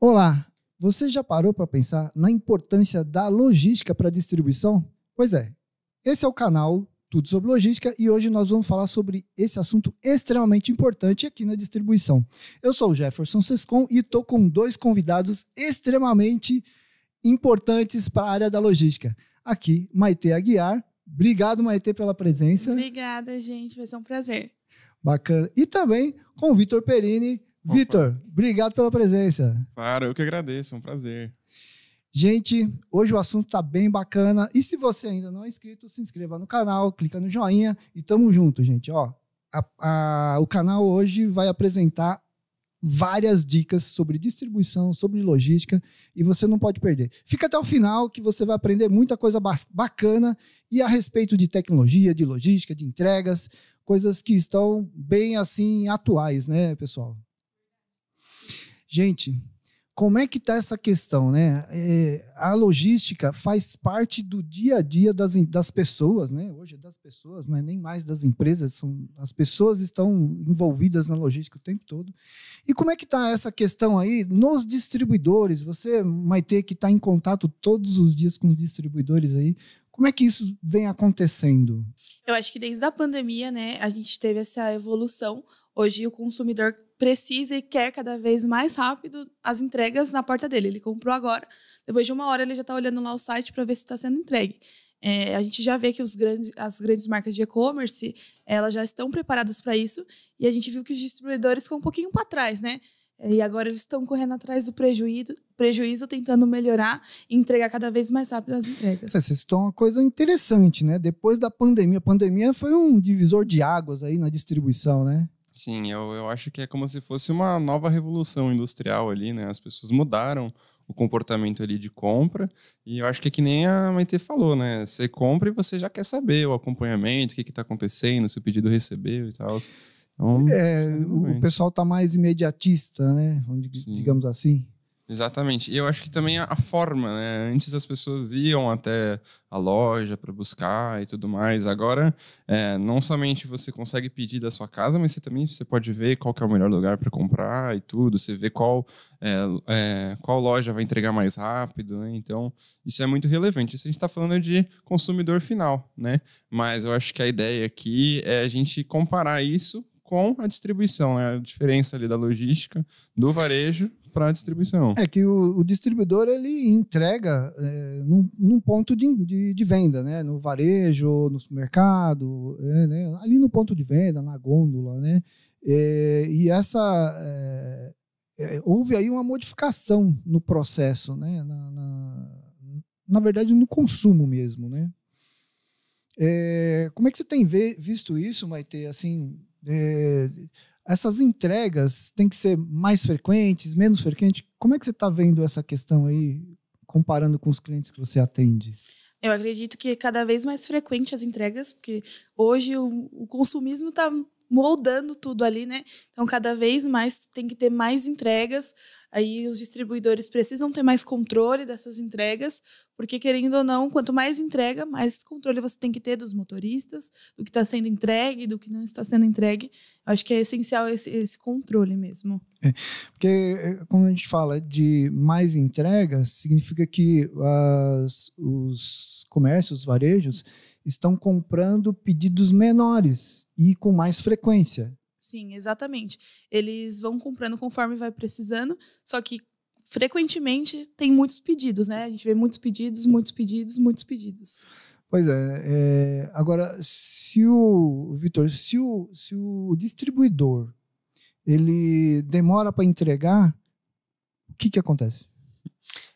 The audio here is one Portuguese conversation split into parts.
Olá, você já parou para pensar na importância da logística para a distribuição? Pois é, esse é o canal Tudo sobre Logística e hoje nós vamos falar sobre esse assunto extremamente importante aqui na distribuição. Eu sou o Jefferson Sescon e estou com dois convidados extremamente importantes para a área da logística. Aqui, Maite Aguiar. Obrigado, Maite, pela presença. Obrigada, gente. Vai ser um prazer. Bacana. E também com o Vitor Perini, Vitor, obrigado pela presença. Claro, eu que agradeço, é um prazer. Gente, hoje o assunto tá bem bacana. E se você ainda não é inscrito, se inscreva no canal, clica no joinha e tamo junto, gente. Ó, a, a, o canal hoje vai apresentar várias dicas sobre distribuição, sobre logística e você não pode perder. Fica até o final que você vai aprender muita coisa bacana e a respeito de tecnologia, de logística, de entregas, coisas que estão bem assim atuais, né, pessoal? Gente, como é que está essa questão, né? É, a logística faz parte do dia a dia das, das pessoas, né? Hoje é das pessoas, não é nem mais das empresas, são, as pessoas estão envolvidas na logística o tempo todo. E como é que está essa questão aí nos distribuidores? Você, ter que está em contato todos os dias com os distribuidores aí, como é que isso vem acontecendo? Eu acho que desde a pandemia, né, a gente teve essa evolução. Hoje o consumidor precisa e quer cada vez mais rápido as entregas na porta dele. Ele comprou agora, depois de uma hora ele já está olhando lá o site para ver se está sendo entregue. É, a gente já vê que grandes, as grandes marcas de e-commerce elas já estão preparadas para isso e a gente viu que os distribuidores ficam um pouquinho para trás, né? E agora eles estão correndo atrás do prejuízo, prejuízo, tentando melhorar e entregar cada vez mais rápido as entregas. É, vocês estão uma coisa interessante, né? Depois da pandemia, a pandemia foi um divisor de águas aí na distribuição, né? Sim, eu, eu acho que é como se fosse uma nova revolução industrial ali, né? As pessoas mudaram o comportamento ali de compra. E eu acho que é que nem a Maite falou, né? Você compra e você já quer saber o acompanhamento, o que está acontecendo, se o pedido recebeu e tal. Então, é, o pessoal está mais imediatista, né? Digamos assim. Exatamente. E eu acho que também a forma, né? Antes as pessoas iam até a loja para buscar e tudo mais. Agora, é, não somente você consegue pedir da sua casa, mas você também você pode ver qual é o melhor lugar para comprar e tudo. Você vê qual, é, é, qual loja vai entregar mais rápido, né? Então, isso é muito relevante. Isso a gente está falando de consumidor final, né? Mas eu acho que a ideia aqui é a gente comparar isso com a distribuição, é a diferença ali da logística do varejo para a distribuição. É que o, o distribuidor ele entrega é, num, num, ponto de, de, de, venda, né? No varejo, no supermercado, é, né? ali no ponto de venda, na gôndola, né? É, e essa é, é, houve aí uma modificação no processo, né? Na, na, na verdade, no consumo mesmo, né? É, como é que você tem visto isso, Maite? Assim, é, essas entregas têm que ser mais frequentes, menos frequentes? Como é que você está vendo essa questão aí, comparando com os clientes que você atende? Eu acredito que cada vez mais frequente as entregas, porque hoje o, o consumismo está moldando tudo ali, né? Então, cada vez mais tem que ter mais entregas. Aí, os distribuidores precisam ter mais controle dessas entregas, porque, querendo ou não, quanto mais entrega, mais controle você tem que ter dos motoristas, do que está sendo entregue, do que não está sendo entregue. Eu acho que é essencial esse, esse controle mesmo. É, porque, quando é, a gente fala de mais entregas, significa que as, os comércios, os varejos, estão comprando pedidos menores e com mais frequência. Sim, exatamente. Eles vão comprando conforme vai precisando, só que frequentemente tem muitos pedidos, né? A gente vê muitos pedidos, muitos pedidos, muitos pedidos. Pois é. é agora, se o Vitor, se o, se o distribuidor ele demora para entregar, o que, que acontece?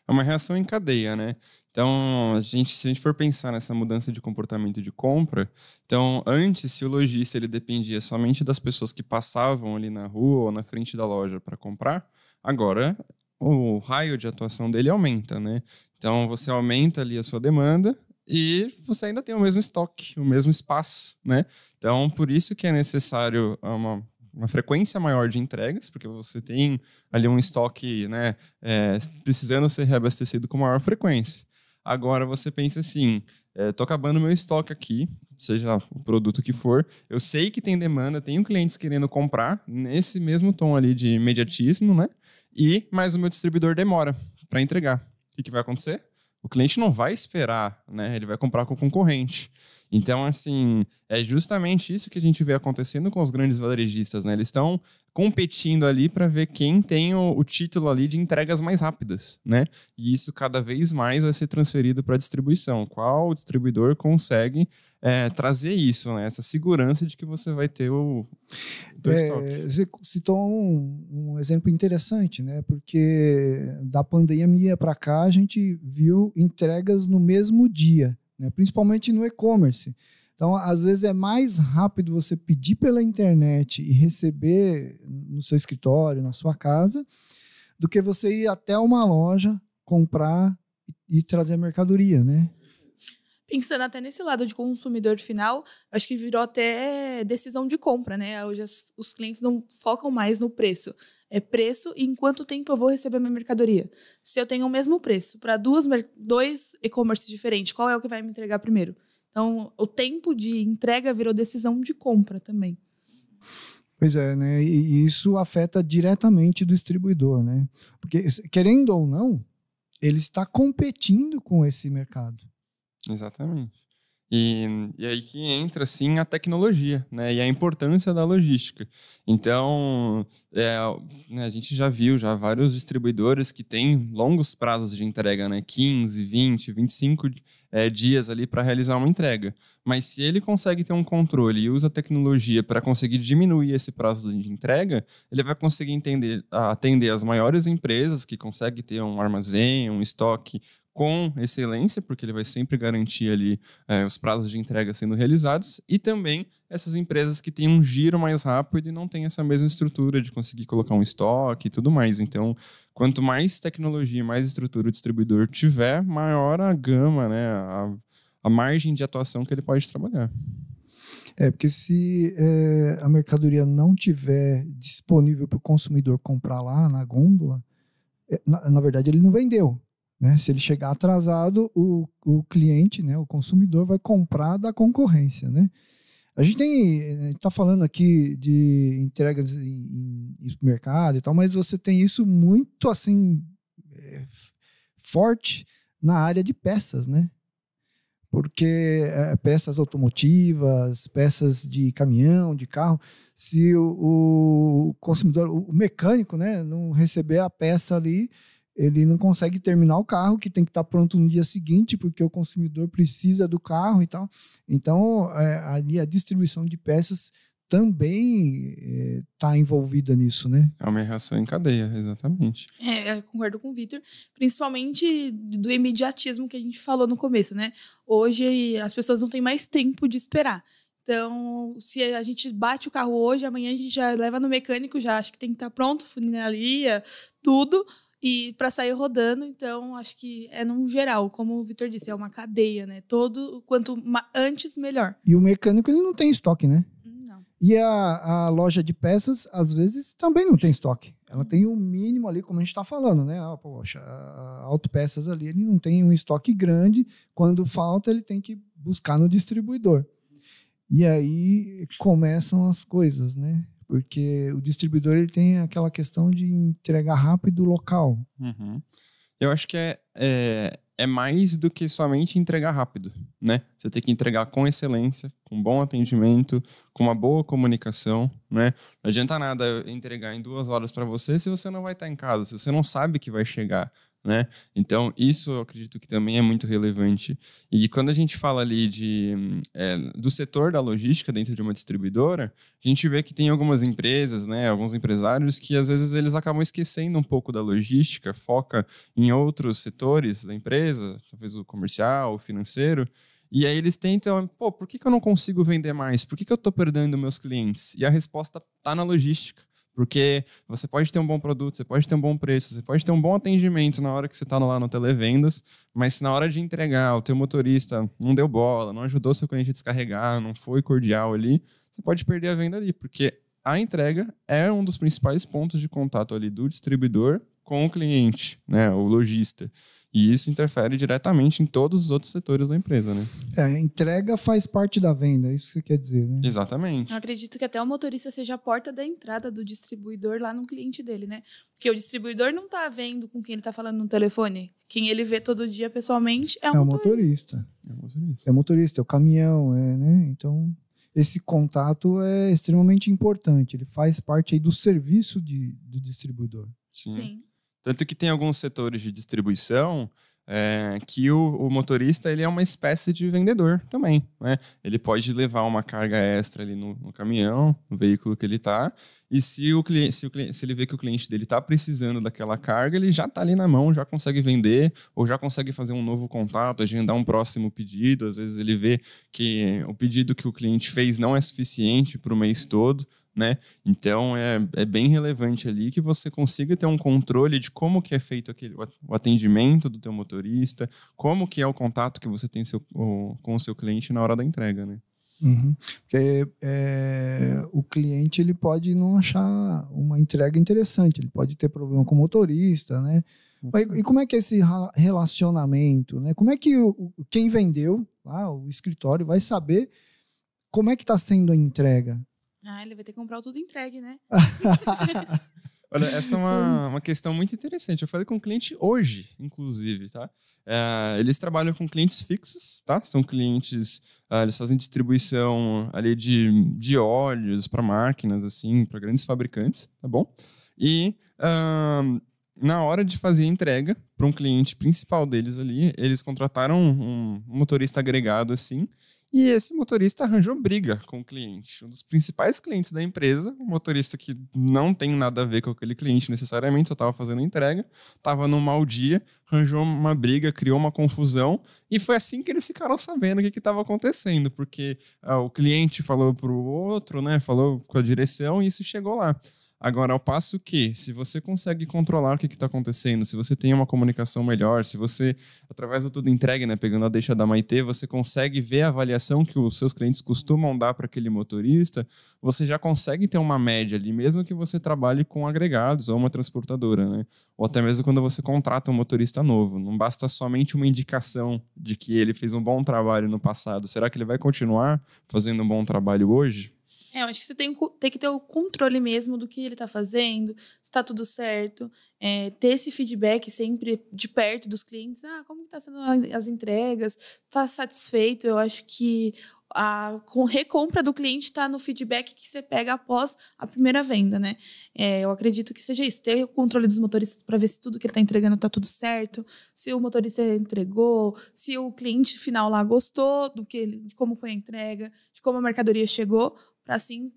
É uma reação em cadeia, né? Então, a gente, se a gente for pensar nessa mudança de comportamento de compra, então antes se o lojista ele dependia somente das pessoas que passavam ali na rua ou na frente da loja para comprar, agora o raio de atuação dele aumenta, né? Então você aumenta ali a sua demanda e você ainda tem o mesmo estoque, o mesmo espaço, né? Então por isso que é necessário ah, uma uma frequência maior de entregas, porque você tem ali um estoque né, é, precisando ser reabastecido com maior frequência. Agora você pensa assim: estou é, acabando meu estoque aqui, seja o produto que for, eu sei que tem demanda, tenho clientes querendo comprar nesse mesmo tom ali de imediatismo, né? E mas o meu distribuidor demora para entregar. O que, que vai acontecer? O cliente não vai esperar, né? Ele vai comprar com o concorrente. Então, assim, é justamente isso que a gente vê acontecendo com os grandes varejistas, né? Eles estão competindo ali para ver quem tem o, o, título ali de entregas mais rápidas, né? E isso cada vez mais vai ser transferido para a distribuição. Qual distribuidor consegue é, trazer isso, né? Essa segurança de que você vai ter o, o é, estoque. Você citou um, um, exemplo interessante, né? Porque da pandemia para cá a gente viu entregas no mesmo dia né? principalmente no e-commerce. Então, às vezes é mais rápido você pedir pela internet e receber no seu escritório, na sua casa, do que você ir até uma loja, comprar e trazer a mercadoria, né? Pensando até nesse lado de consumidor final, acho que virou até decisão de compra, né? Hoje os clientes não focam mais no preço. É preço e em quanto tempo eu vou receber minha mercadoria. Se eu tenho o mesmo preço para duas dois e-commerce diferentes, qual é o que vai me entregar primeiro? Então, o tempo de entrega virou decisão de compra também. Pois é, né? E isso afeta diretamente do distribuidor, né? Porque, querendo ou não, ele está competindo com esse mercado. Exatamente. E, e aí que entra, assim, a tecnologia, né? E a importância da logística. Então, é, né, a gente já viu já vários distribuidores que têm longos prazos de entrega, né? 15, 20, 25 é, dias ali para realizar uma entrega. Mas se ele consegue ter um controle e usa a tecnologia para conseguir diminuir esse prazo de entrega, ele vai conseguir entender, atender as maiores empresas que conseguem ter um armazém, um estoque com excelência, porque ele vai sempre garantir ali é, os prazos de entrega sendo realizados, e também essas empresas que têm um giro mais rápido e não têm essa mesma estrutura de conseguir colocar um estoque e tudo mais. Então, quanto mais tecnologia, mais estrutura o distribuidor tiver, maior a gama, né, a, a margem de atuação que ele pode trabalhar. É, porque se é, a mercadoria não tiver disponível para o consumidor comprar lá na gôndola, é, na, na verdade ele não vendeu né? Se ele chegar atrasado, o, o cliente, né, o consumidor, vai comprar da concorrência. Né? A gente está eh, falando aqui de entregas em, em mercado e tal, mas você tem isso muito assim é, forte na área de peças, né? porque é, peças automotivas, peças de caminhão, de carro, se o, o, consumidor, o mecânico, né, não receber a peça ali, ele não consegue terminar o carro, que tem que estar pronto no dia seguinte, porque o consumidor precisa do carro e tal. Então, é, ali a distribuição de peças também está é, tá envolvida nisso, né? É uma reação em cadeia, exatamente. É, eu concordo com o Vitor, principalmente do imediatismo que a gente falou no começo, né? Hoje as pessoas não têm mais tempo de esperar. Então, se a gente bate o carro hoje, amanhã a gente já leva no mecânico, já acho que tem que estar pronto, funilaria, tudo e para sair rodando. Então, acho que é num geral, como o Vitor disse, é uma cadeia, né? Todo quanto antes melhor. E o mecânico ele não tem estoque, né? Não. E a, a loja de peças, às vezes, também não tem estoque. Ela tem o um mínimo ali, como a gente está falando, né? Ah, poxa, autopeças ali, ele não tem um estoque grande. Quando falta, ele tem que buscar no distribuidor. E aí começam as coisas, né? porque o distribuidor ele tem aquela questão de entregar rápido o local. Uhum. Eu acho que é, é, é, mais do que somente entregar rápido, né? Você tem que entregar com excelência, com bom atendimento, com uma boa comunicação, né? Não adianta nada entregar em duas horas para você se você não vai estar em casa, se você não sabe que vai chegar, né? Então, isso eu acredito que também é muito relevante. E quando a gente fala ali de, é, do setor da logística dentro de uma distribuidora, a gente vê que tem algumas empresas, né, alguns empresários que às vezes eles acabam esquecendo um pouco da logística, foca em outros setores da empresa, talvez o comercial, o financeiro, e aí eles tentam, pô, por que, que eu não consigo vender mais? Por que, que eu estou perdendo meus clientes? E a resposta está na logística. Porque você pode ter um bom produto, você pode ter um bom preço, você pode ter um bom atendimento na hora que você está lá no televendas, mas se na hora de entregar o teu motorista não deu bola, não ajudou seu cliente a descarregar, não foi cordial ali, você pode perder a venda ali, porque a entrega é um dos principais pontos de contato ali do distribuidor com o cliente, né, o lojista. E isso interfere diretamente em todos os outros setores da empresa, né? É, entrega faz parte da venda, é isso que quer dizer, né? Exatamente. Eu acredito que até o motorista seja a porta da entrada do distribuidor lá no cliente dele, né? Porque o distribuidor não está vendo com quem ele está falando no telefone. Quem ele vê todo dia pessoalmente é, é o motorista. motorista. É o motorista. É o motorista, é o caminhão, é, né? Então, esse contato é extremamente importante. Ele faz parte aí do serviço de, do distribuidor. Sim. Sim. Tanto que tem alguns setores de distribuição é, que o, o, motorista ele é uma espécie de vendedor também. Né? Ele pode levar uma carga extra ali no, no caminhão, no veículo que ele está, e se, o cliente, se, o cliente, se ele vê que o cliente dele está precisando daquela carga, ele já está ali na mão, já consegue vender, ou já consegue fazer um novo contato, agendar um próximo pedido. Às vezes ele vê que o pedido que o cliente fez não é suficiente para o mês todo, né? Então é, é bem relevante ali que você consiga ter um controle de como que é feito aquele, o atendimento do teu motorista, como que é o contato que você tem seu, com o seu cliente na hora da entrega, né? Uhum. Porque é, o cliente ele pode não achar uma entrega interessante, ele pode ter problema com o motorista, né? e como é que é esse relacionamento, né? Como é que o, quem vendeu lá, o escritório, vai saber como é que está sendo a entrega? Ah, ele vai ter que comprar o tudo entregue, né? Olha, essa é uma, uma questão muito interessante. Eu falei com um cliente hoje, inclusive, tá? É, eles trabalham com clientes fixos, tá? São clientes, uh, eles fazem distribuição ali de, de óleos para máquinas, assim, para grandes fabricantes, tá bom? E uh, na hora de fazer a entrega para um cliente principal deles ali, eles contrataram um motorista agregado, assim, e esse motorista arranjou briga com o cliente. Um dos principais clientes da empresa, um motorista que não tem nada a ver com aquele cliente necessariamente, só estava fazendo entrega, estava num mau dia, arranjou uma briga, criou uma confusão, e foi assim que eles ficaram sabendo o que estava acontecendo, porque ah, o cliente falou para o outro, né, falou com a direção, e isso chegou lá. Agora, ao passo que, se você consegue controlar o que está acontecendo, se você tem uma comunicação melhor, se você, através do tudo entregue, né, pegando a deixa da Maitê, você consegue ver a avaliação que os seus clientes costumam dar para aquele motorista, você já consegue ter uma média ali, mesmo que você trabalhe com agregados ou uma transportadora, né? Ou até mesmo quando você contrata um motorista novo. Não basta somente uma indicação de que ele fez um bom trabalho no passado. Será que ele vai continuar fazendo um bom trabalho hoje? É, eu acho que você tem, tem, que ter o controle mesmo do que ele está fazendo, se está tudo certo, é, ter esse feedback sempre de perto dos clientes. Ah, como estão tá sendo as, as entregas? está satisfeito? Eu acho que a recompra do cliente está no feedback que você pega após a primeira venda, né? É, eu acredito que seja isso. Ter o controle dos motoristas para ver se tudo que ele está entregando está tudo certo, se o motorista entregou, se o cliente final lá gostou do que ele, de como foi a entrega, de como a mercadoria chegou, para assim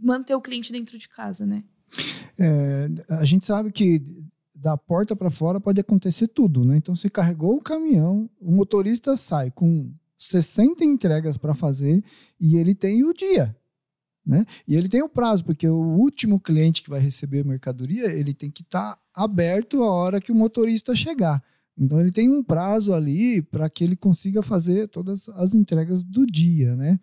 manter o cliente dentro de casa, né? É, a gente sabe que da porta para fora pode acontecer tudo, né? Então, se carregou o caminhão, o motorista sai com 60 entregas para fazer e ele tem o dia, né? E ele tem o prazo, porque o último cliente que vai receber a mercadoria, ele tem que estar tá aberto a hora que o motorista chegar. Então ele tem um prazo ali para que ele consiga fazer todas as entregas do dia, né?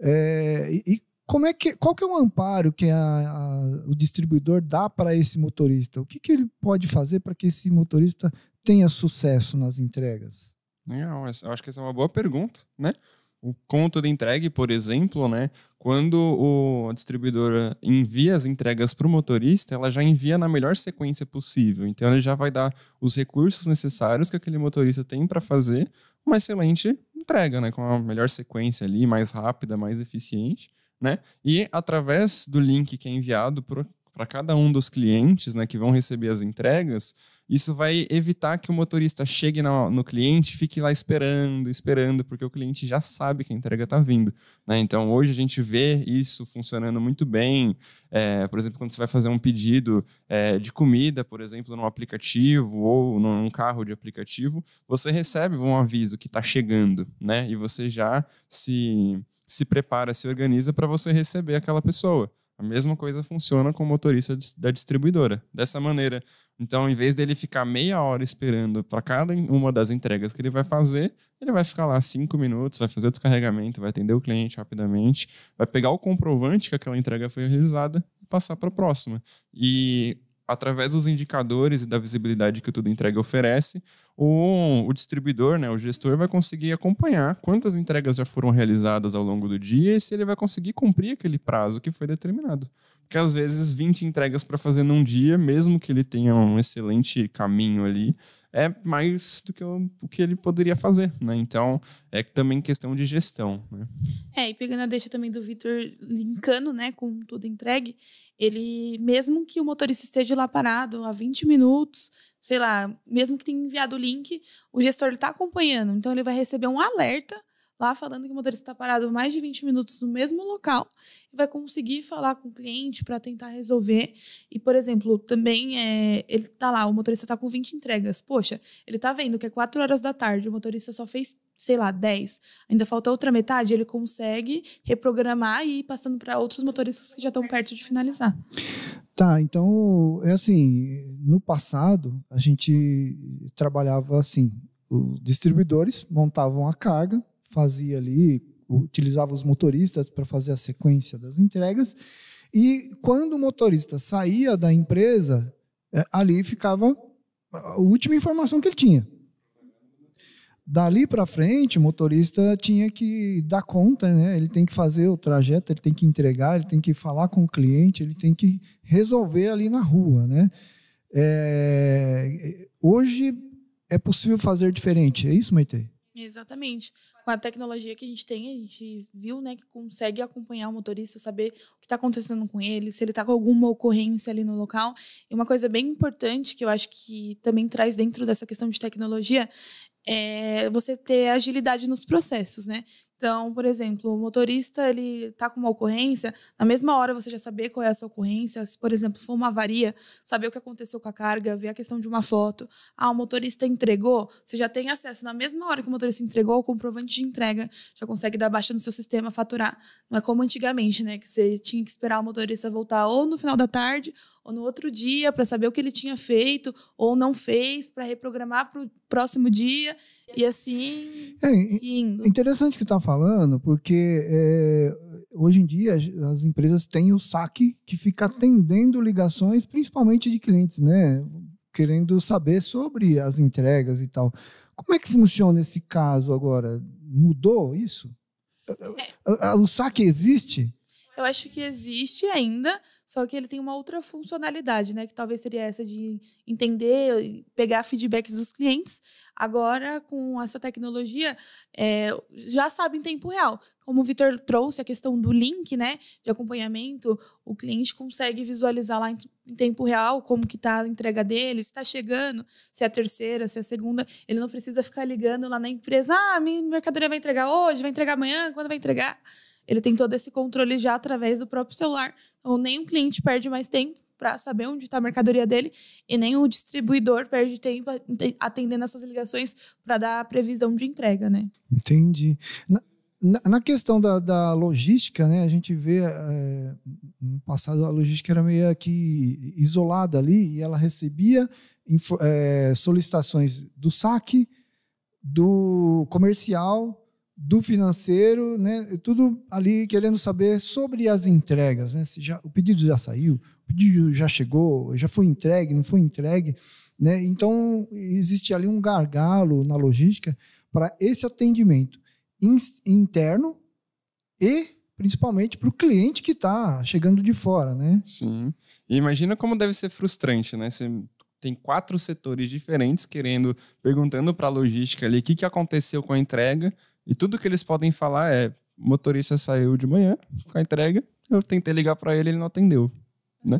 É, e, como é que, qual que é o amparo que a, a, o distribuidor dá para esse motorista? O que, que ele pode fazer para que esse motorista tenha sucesso nas entregas? É, eu acho que essa é uma boa pergunta, né? O conto de entregue, por exemplo, né? Quando o, a distribuidora envia as entregas para o motorista, ela já envia na melhor sequência possível. Então, ele já vai dar os recursos necessários que aquele motorista tem para fazer uma excelente entrega, né? Com a melhor sequência ali, mais rápida, mais eficiente né? E através do link que é enviado para cada um dos clientes, né, que vão receber as entregas, isso vai evitar que o motorista chegue no, no cliente fique lá esperando, esperando, porque o cliente já sabe que a entrega está vindo. Né? Então, hoje a gente vê isso funcionando muito bem. É, por exemplo, quando você vai fazer um pedido é, de comida, por exemplo, num aplicativo ou num carro de aplicativo, você recebe um aviso que está chegando, né? E você já se se prepara, se organiza para você receber aquela pessoa. A mesma coisa funciona com o motorista da distribuidora, dessa maneira. Então, em vez dele ficar meia hora esperando para cada uma das entregas que ele vai fazer, ele vai ficar lá cinco minutos, vai fazer o descarregamento, vai atender o cliente rapidamente, vai pegar o comprovante que aquela entrega foi realizada e passar para a próxima. E através dos indicadores e da visibilidade que o Tudo Entrega oferece, o, o distribuidor, né, o gestor, vai conseguir acompanhar quantas entregas já foram realizadas ao longo do dia e se ele vai conseguir cumprir aquele prazo que foi determinado. Porque às vezes 20 entregas para fazer num dia, mesmo que ele tenha um excelente caminho ali, é mais do que o, o que ele poderia fazer, né? Então, é também questão de gestão, né? É, e pegando a deixa também do Vitor linkando, né, com tudo entregue, ele, mesmo que o motorista esteja lá parado há 20 minutos, sei lá, mesmo que tenha enviado o link, o gestor está acompanhando, então ele vai receber um alerta lá falando que o motorista está parado mais de 20 minutos no mesmo local e vai conseguir falar com o cliente para tentar resolver. E, por exemplo, também é, ele está lá, o motorista está com 20 entregas. Poxa, ele está vendo que é 4 horas da tarde, o motorista só fez sei lá, 10, ainda falta outra metade, ele consegue reprogramar e ir passando para outros motoristas que já estão perto de finalizar. Tá, então é assim, no passado a gente trabalhava assim, os distribuidores montavam a carga, fazia ali, utilizava os motoristas para fazer a sequência das entregas. E quando o motorista saía da empresa, é, ali ficava a última informação que ele tinha. Dali para frente, o motorista tinha que dar conta, né? ele tem que fazer o trajeto, ele tem que entregar, ele tem que falar com o cliente, ele tem que resolver ali na rua. Né? É... Hoje é possível fazer diferente, é isso, Maitê? Exatamente. Com a tecnologia que a gente tem, a gente viu, né, que consegue acompanhar o motorista, saber o que está acontecendo com ele, se ele está com alguma ocorrência ali no local. E uma coisa bem importante que eu acho que também traz dentro dessa questão de tecnologia é você ter agilidade nos processos, né? Então, por exemplo, o motorista ele está com uma ocorrência, na mesma hora você já saber qual é essa ocorrência, se por exemplo for uma avaria, saber o que aconteceu com a carga, ver a questão de uma foto. Ah, o motorista entregou, você já tem acesso na mesma hora que o motorista entregou ao comprovante de entrega, já consegue dar baixa no seu sistema, faturar. Não é como antigamente, né, que você tinha que esperar o motorista voltar ou no final da tarde ou no outro dia para saber o que ele tinha feito ou não fez, para reprogramar para o próximo dia e assim. É indo. interessante que você está falando, porque é, hoje em dia as empresas têm o saque que fica atendendo ligações, principalmente de clientes, né? Querendo saber sobre as entregas e tal. Como é que funciona esse caso agora? Mudou isso? É. O saque existe? eu acho que existe ainda, só que ele tem uma outra funcionalidade, né? Que talvez seria essa de entender, pegar feedbacks dos clientes. Agora, com essa tecnologia, é, já sabe em tempo real. Como o Vitor trouxe a questão do link, né? De acompanhamento, o cliente consegue visualizar lá em, em tempo real como que está a entrega dele, se está chegando, se é a terceira, se é a segunda. Ele não precisa ficar ligando lá na empresa, ah, minha mercadoria vai entregar hoje, vai entregar amanhã, quando vai entregar? ele tem todo esse controle já através do próprio celular. Então, nem o cliente perde mais tempo para saber onde está a mercadoria dele e nem o distribuidor perde tempo atendendo essas ligações para dar a previsão de entrega, né? Entendi. Na, na, na questão da, da, logística, né, a gente vê é, no passado a logística era meio aqui isolada ali e ela recebia info, é, solicitações do saque, do comercial do financeiro, né? Tudo ali querendo saber sobre as entregas, né? Se já, o pedido já saiu, o pedido já chegou, já foi entregue, não foi entregue, né? Então existe ali um gargalo na logística para esse atendimento interno e principalmente para o cliente que está chegando de fora, né? Sim. E imagina como deve ser frustrante, né? Você tem quatro setores diferentes querendo, perguntando para a logística ali o que, que aconteceu com a entrega e tudo que eles podem falar é: o motorista saiu de manhã com a entrega, eu tentei ligar para ele, ele não atendeu, né?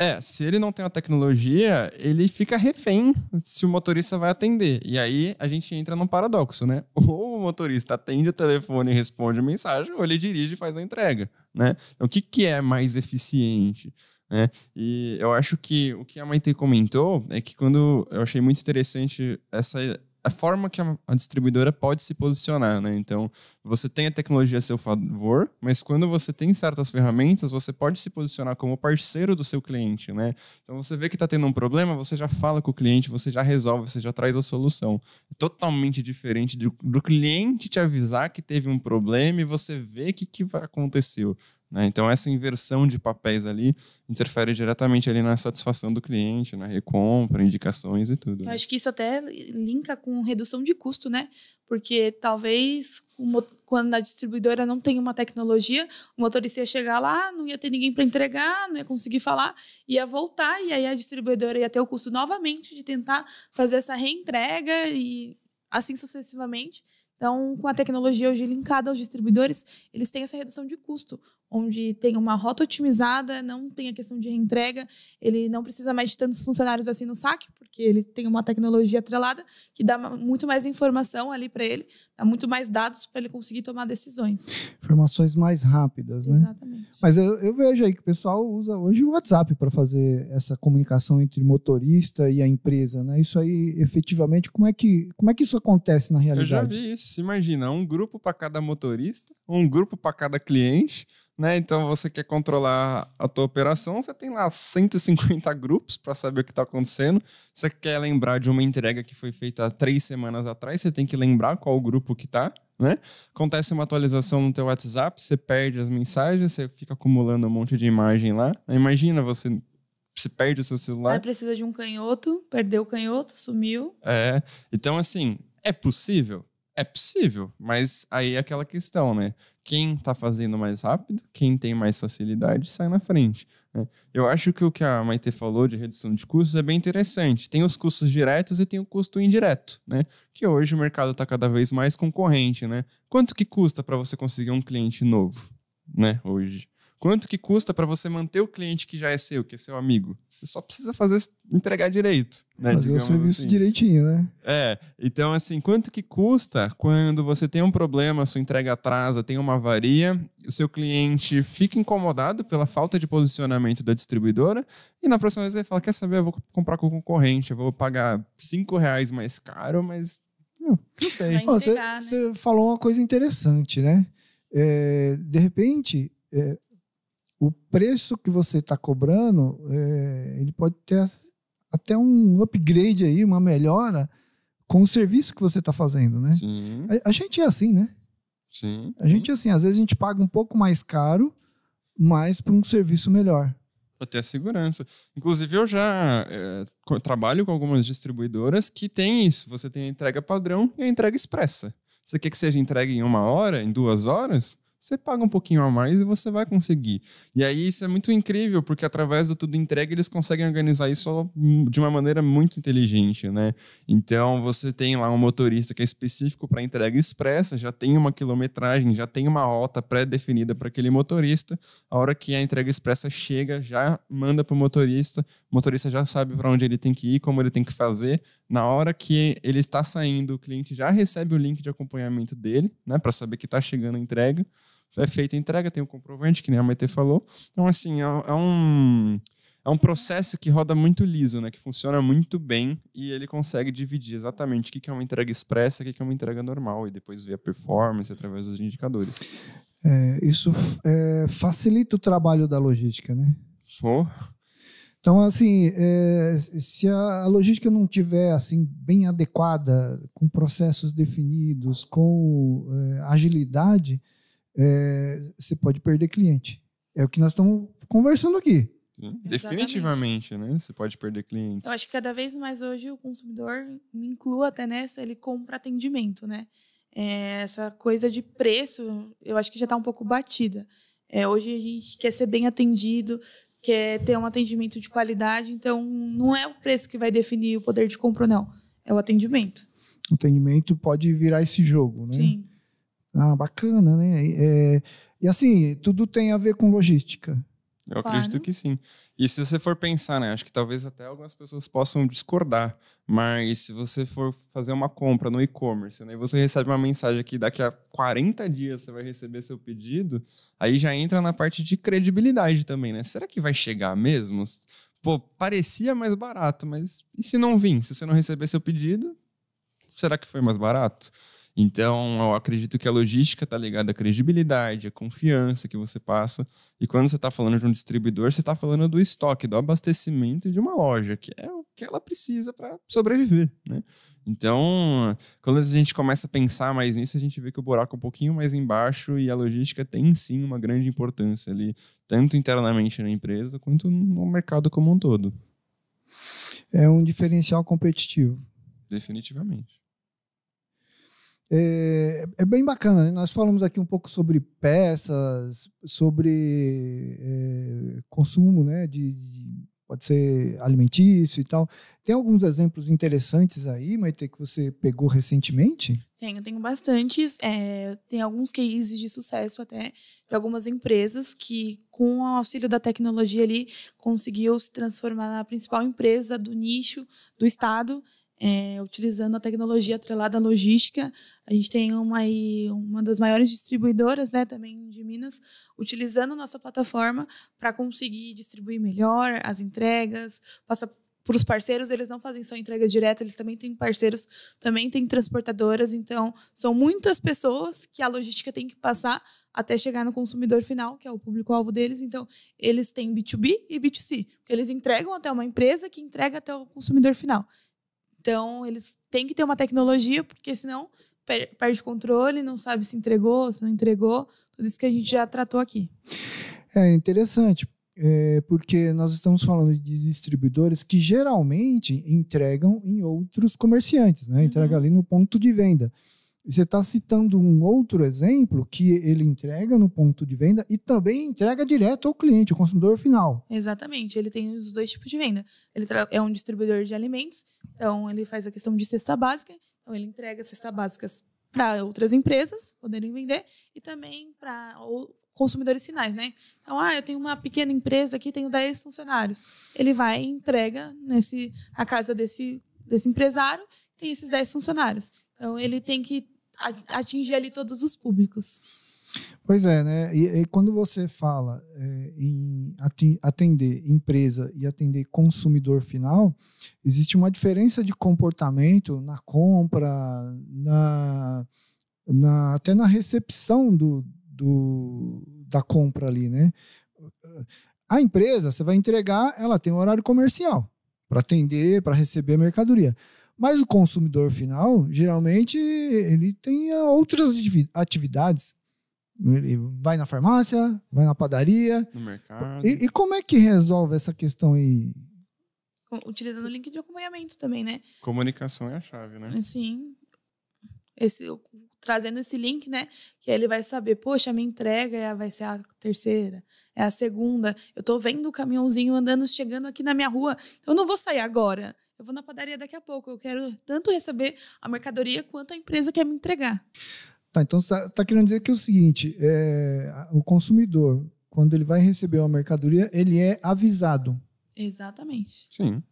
É, se ele não tem a tecnologia, ele fica refém se o motorista vai atender. E aí a gente entra num paradoxo, né? Ou o motorista atende o telefone e responde a mensagem, ou ele dirige e faz a entrega, né? Então, o que, que é mais eficiente? Né? E eu acho que o que a mãe comentou é que quando eu achei muito interessante essa a forma que a, a distribuidora pode se posicionar, né? Então, você tem a tecnologia a seu favor, mas quando você tem certas ferramentas, você pode se posicionar como parceiro do seu cliente, né? Então, você vê que está tendo um problema, você já fala com o cliente, você já resolve, você já traz a solução. É totalmente diferente do, do cliente te avisar que teve um problema e você vê o que, que aconteceu. Né? Então, essa inversão de papéis ali interfere diretamente ali na satisfação do cliente, na recompra, indicações e tudo. Né? Eu acho que isso até linka com redução de custo, né? Porque talvez quando a distribuidora não tem uma tecnologia, o motorista ia chegar lá, não ia ter ninguém para entregar, não ia conseguir falar, ia voltar e aí a distribuidora ia ter o custo novamente de tentar fazer essa reentrega e assim sucessivamente. Então, com a tecnologia hoje linkada aos distribuidores, eles têm essa redução de custo onde tem uma rota otimizada, não tem a questão de reentrega, ele não precisa mais de tantos funcionários assim no saque, porque ele tem uma tecnologia atrelada que dá muito mais informação ali para ele, dá muito mais dados para ele conseguir tomar decisões. Informações mais rápidas, né? Exatamente. Mas eu, eu vejo aí que o pessoal usa hoje o WhatsApp para fazer essa comunicação entre motorista e a empresa, né? Isso aí, efetivamente, como é que, como é que isso acontece na realidade? Eu já vi isso. Imagina, um grupo para cada motorista, um grupo para cada cliente, né? Então você quer controlar a tua operação, você tem lá 150 grupos para saber o que está acontecendo. Você quer lembrar de uma entrega que foi feita três semanas atrás, você tem que lembrar qual grupo que está. Né? Acontece uma atualização no teu WhatsApp, você perde as mensagens, você fica acumulando um monte de imagem lá. Imagina você se perde o seu celular. Aí precisa de um canhoto, perdeu o canhoto, sumiu. É. Então, assim, é possível? É possível, mas aí é aquela questão, né? quem está fazendo mais rápido, quem tem mais facilidade, sai na frente. Né? Eu acho que o que a Maite falou de redução de custos é bem interessante. Tem os custos diretos e tem o custo indireto, né? Que hoje o mercado está cada vez mais concorrente, né? Quanto que custa para você conseguir um cliente novo, né? Hoje Quanto que custa para você manter o cliente que já é seu, que é seu amigo? Você só precisa fazer entregar direito. Né, fazer o serviço assim. direitinho, né? É. Então, assim, quanto que custa quando você tem um problema, sua entrega atrasa, tem uma avaria, o seu cliente fica incomodado pela falta de posicionamento da distribuidora, e na próxima vez ele fala: quer saber? Eu vou comprar com o concorrente, eu vou pagar cinco reais mais caro, mas. não sei. você, né? falou uma coisa interessante, né? É, de repente, é, o preço que você está cobrando, é, ele pode ter até um upgrade aí, uma melhora com o serviço que você está fazendo, né? Sim. A, a, gente é assim, né? Sim. A gente é assim, às vezes a gente paga um pouco mais caro, mas por um serviço melhor. Para ter a segurança. Inclusive, eu já é, trabalho com algumas distribuidoras que têm isso. Você tem a entrega padrão e a entrega expressa. Você quer que seja entregue em uma hora, em duas horas? Você paga um pouquinho a mais e você vai conseguir. E aí isso é muito incrível, porque através do tudo entrega eles conseguem organizar isso de uma maneira muito inteligente, né? Então você tem lá um motorista que é específico para entrega expressa, já tem uma quilometragem, já tem uma rota pré-definida para aquele motorista. A hora que a entrega expressa chega, já manda para o motorista, o motorista já sabe para onde ele tem que ir, como ele tem que fazer. Na hora que ele está saindo, o cliente já recebe o link de acompanhamento dele, né, para saber que está chegando a entrega é feita a entrega, tem o um comprovante, que nem a Maite falou. Então, assim, é, é, um, é um processo que roda muito liso, né? Que funciona muito bem e ele consegue dividir exatamente o que é uma entrega expressa, o que é uma entrega normal, e depois ver a performance através dos indicadores. É, isso é, facilita o trabalho da logística, né? For. Então, assim, é, se a logística não tiver assim bem adequada, com processos definidos, com é, agilidade, é, você pode perder cliente. É o que nós estamos conversando aqui. Definitivamente, né? Você pode perder clientes. Eu acho que cada vez mais hoje o consumidor, me incluo até nessa, ele compra atendimento, né? É, essa coisa de preço, eu acho que já está um pouco batida. É, hoje a gente quer ser bem atendido, quer ter um atendimento de qualidade, então não é o preço que vai definir o poder de compra não, é o atendimento. O atendimento pode virar esse jogo, né? Sim. Ah, bacana, né? É, e assim, tudo tem a ver com logística. Eu claro. acredito que sim. E se você for pensar, né? Acho que talvez até algumas pessoas possam discordar, mas se você for fazer uma compra no e-commerce, né? E você recebe uma mensagem que daqui a 40 dias você vai receber seu pedido, aí já entra na parte de credibilidade também, né? Será que vai chegar mesmo? Pô, parecia mais barato, mas e se não vir? Se você não receber seu pedido, será que foi mais barato? Então, eu acredito que a logística está ligada à credibilidade, à confiança que você passa. E quando você está falando de um distribuidor, você está falando do estoque, do abastecimento de uma loja, que é o que ela precisa para sobreviver. Né? Então, quando a gente começa a pensar mais nisso, a gente vê que o buraco é um pouquinho mais embaixo e a logística tem sim uma grande importância ali, tanto internamente na empresa quanto no mercado como um todo. É um diferencial competitivo. Definitivamente. É, é bem bacana. Né? Nós falamos aqui um pouco sobre peças, sobre é, consumo, né? De, de, pode ser alimentício e tal. Tem alguns exemplos interessantes aí, Maite, que você pegou recentemente? Tenho, tenho bastantes. É, tem alguns cases de sucesso até de algumas empresas que, com o auxílio da tecnologia ali, conseguiu se transformar na principal empresa do nicho do estado é, utilizando a tecnologia atrelada à logística. A gente tem uma, uma das maiores distribuidoras né, também de Minas, utilizando a nossa plataforma para conseguir distribuir melhor as entregas, passa para os parceiros, eles não fazem só entregas diretas, eles também têm parceiros, também têm transportadoras, então são muitas pessoas que a logística tem que passar até chegar no consumidor final, que é o público-alvo deles. Então, eles têm B2B e B2C, porque eles entregam até uma empresa que entrega até o consumidor final. Então, eles têm que ter uma tecnologia, porque senão perde controle, não sabe se entregou, se não entregou, tudo isso que a gente já tratou aqui. É interessante, é, porque nós estamos falando de distribuidores que geralmente entregam em outros comerciantes, né? Entrega uhum. ali no ponto de venda. Você está citando um outro exemplo que ele entrega no ponto de venda e também entrega direto ao cliente, ao consumidor final. Exatamente, ele tem os dois tipos de venda. Ele é um distribuidor de alimentos, então ele faz a questão de cesta básica, então ele entrega cesta básicas para outras empresas poderem vender e também para consumidores finais, né? Então, ah, eu tenho uma pequena empresa aqui, tenho 10 funcionários. Ele vai e entrega nesse, a casa desse, desse empresário, tem esses 10 funcionários. Então, ele tem que atingir ali todos os públicos. Pois é, né? E, e quando você fala é, em atender empresa e atender consumidor final, existe uma diferença de comportamento na compra, na, na até na recepção do, do, da compra ali, né? A empresa, você vai entregar, ela tem um horário comercial para atender, para receber a mercadoria. Mas o consumidor final, geralmente, ele tem outras atividades. Ele vai na farmácia, vai na padaria. No mercado. E, e como é que resolve essa questão aí? Utilizando o link de acompanhamento também, né? Comunicação é a chave, né? É, sim. Esse, trazendo esse link, né? Que ele vai saber, poxa, minha entrega é vai ser a terceira, é a segunda. Eu tô vendo o caminhãozinho andando, chegando aqui na minha rua. Então eu não vou sair agora. Eu vou na padaria daqui a pouco. Eu quero tanto receber a mercadoria quanto a empresa quer me entregar. Tá, então você está tá querendo dizer que é o seguinte: é, o consumidor, quando ele vai receber uma mercadoria, ele é avisado. Exatamente. Sim.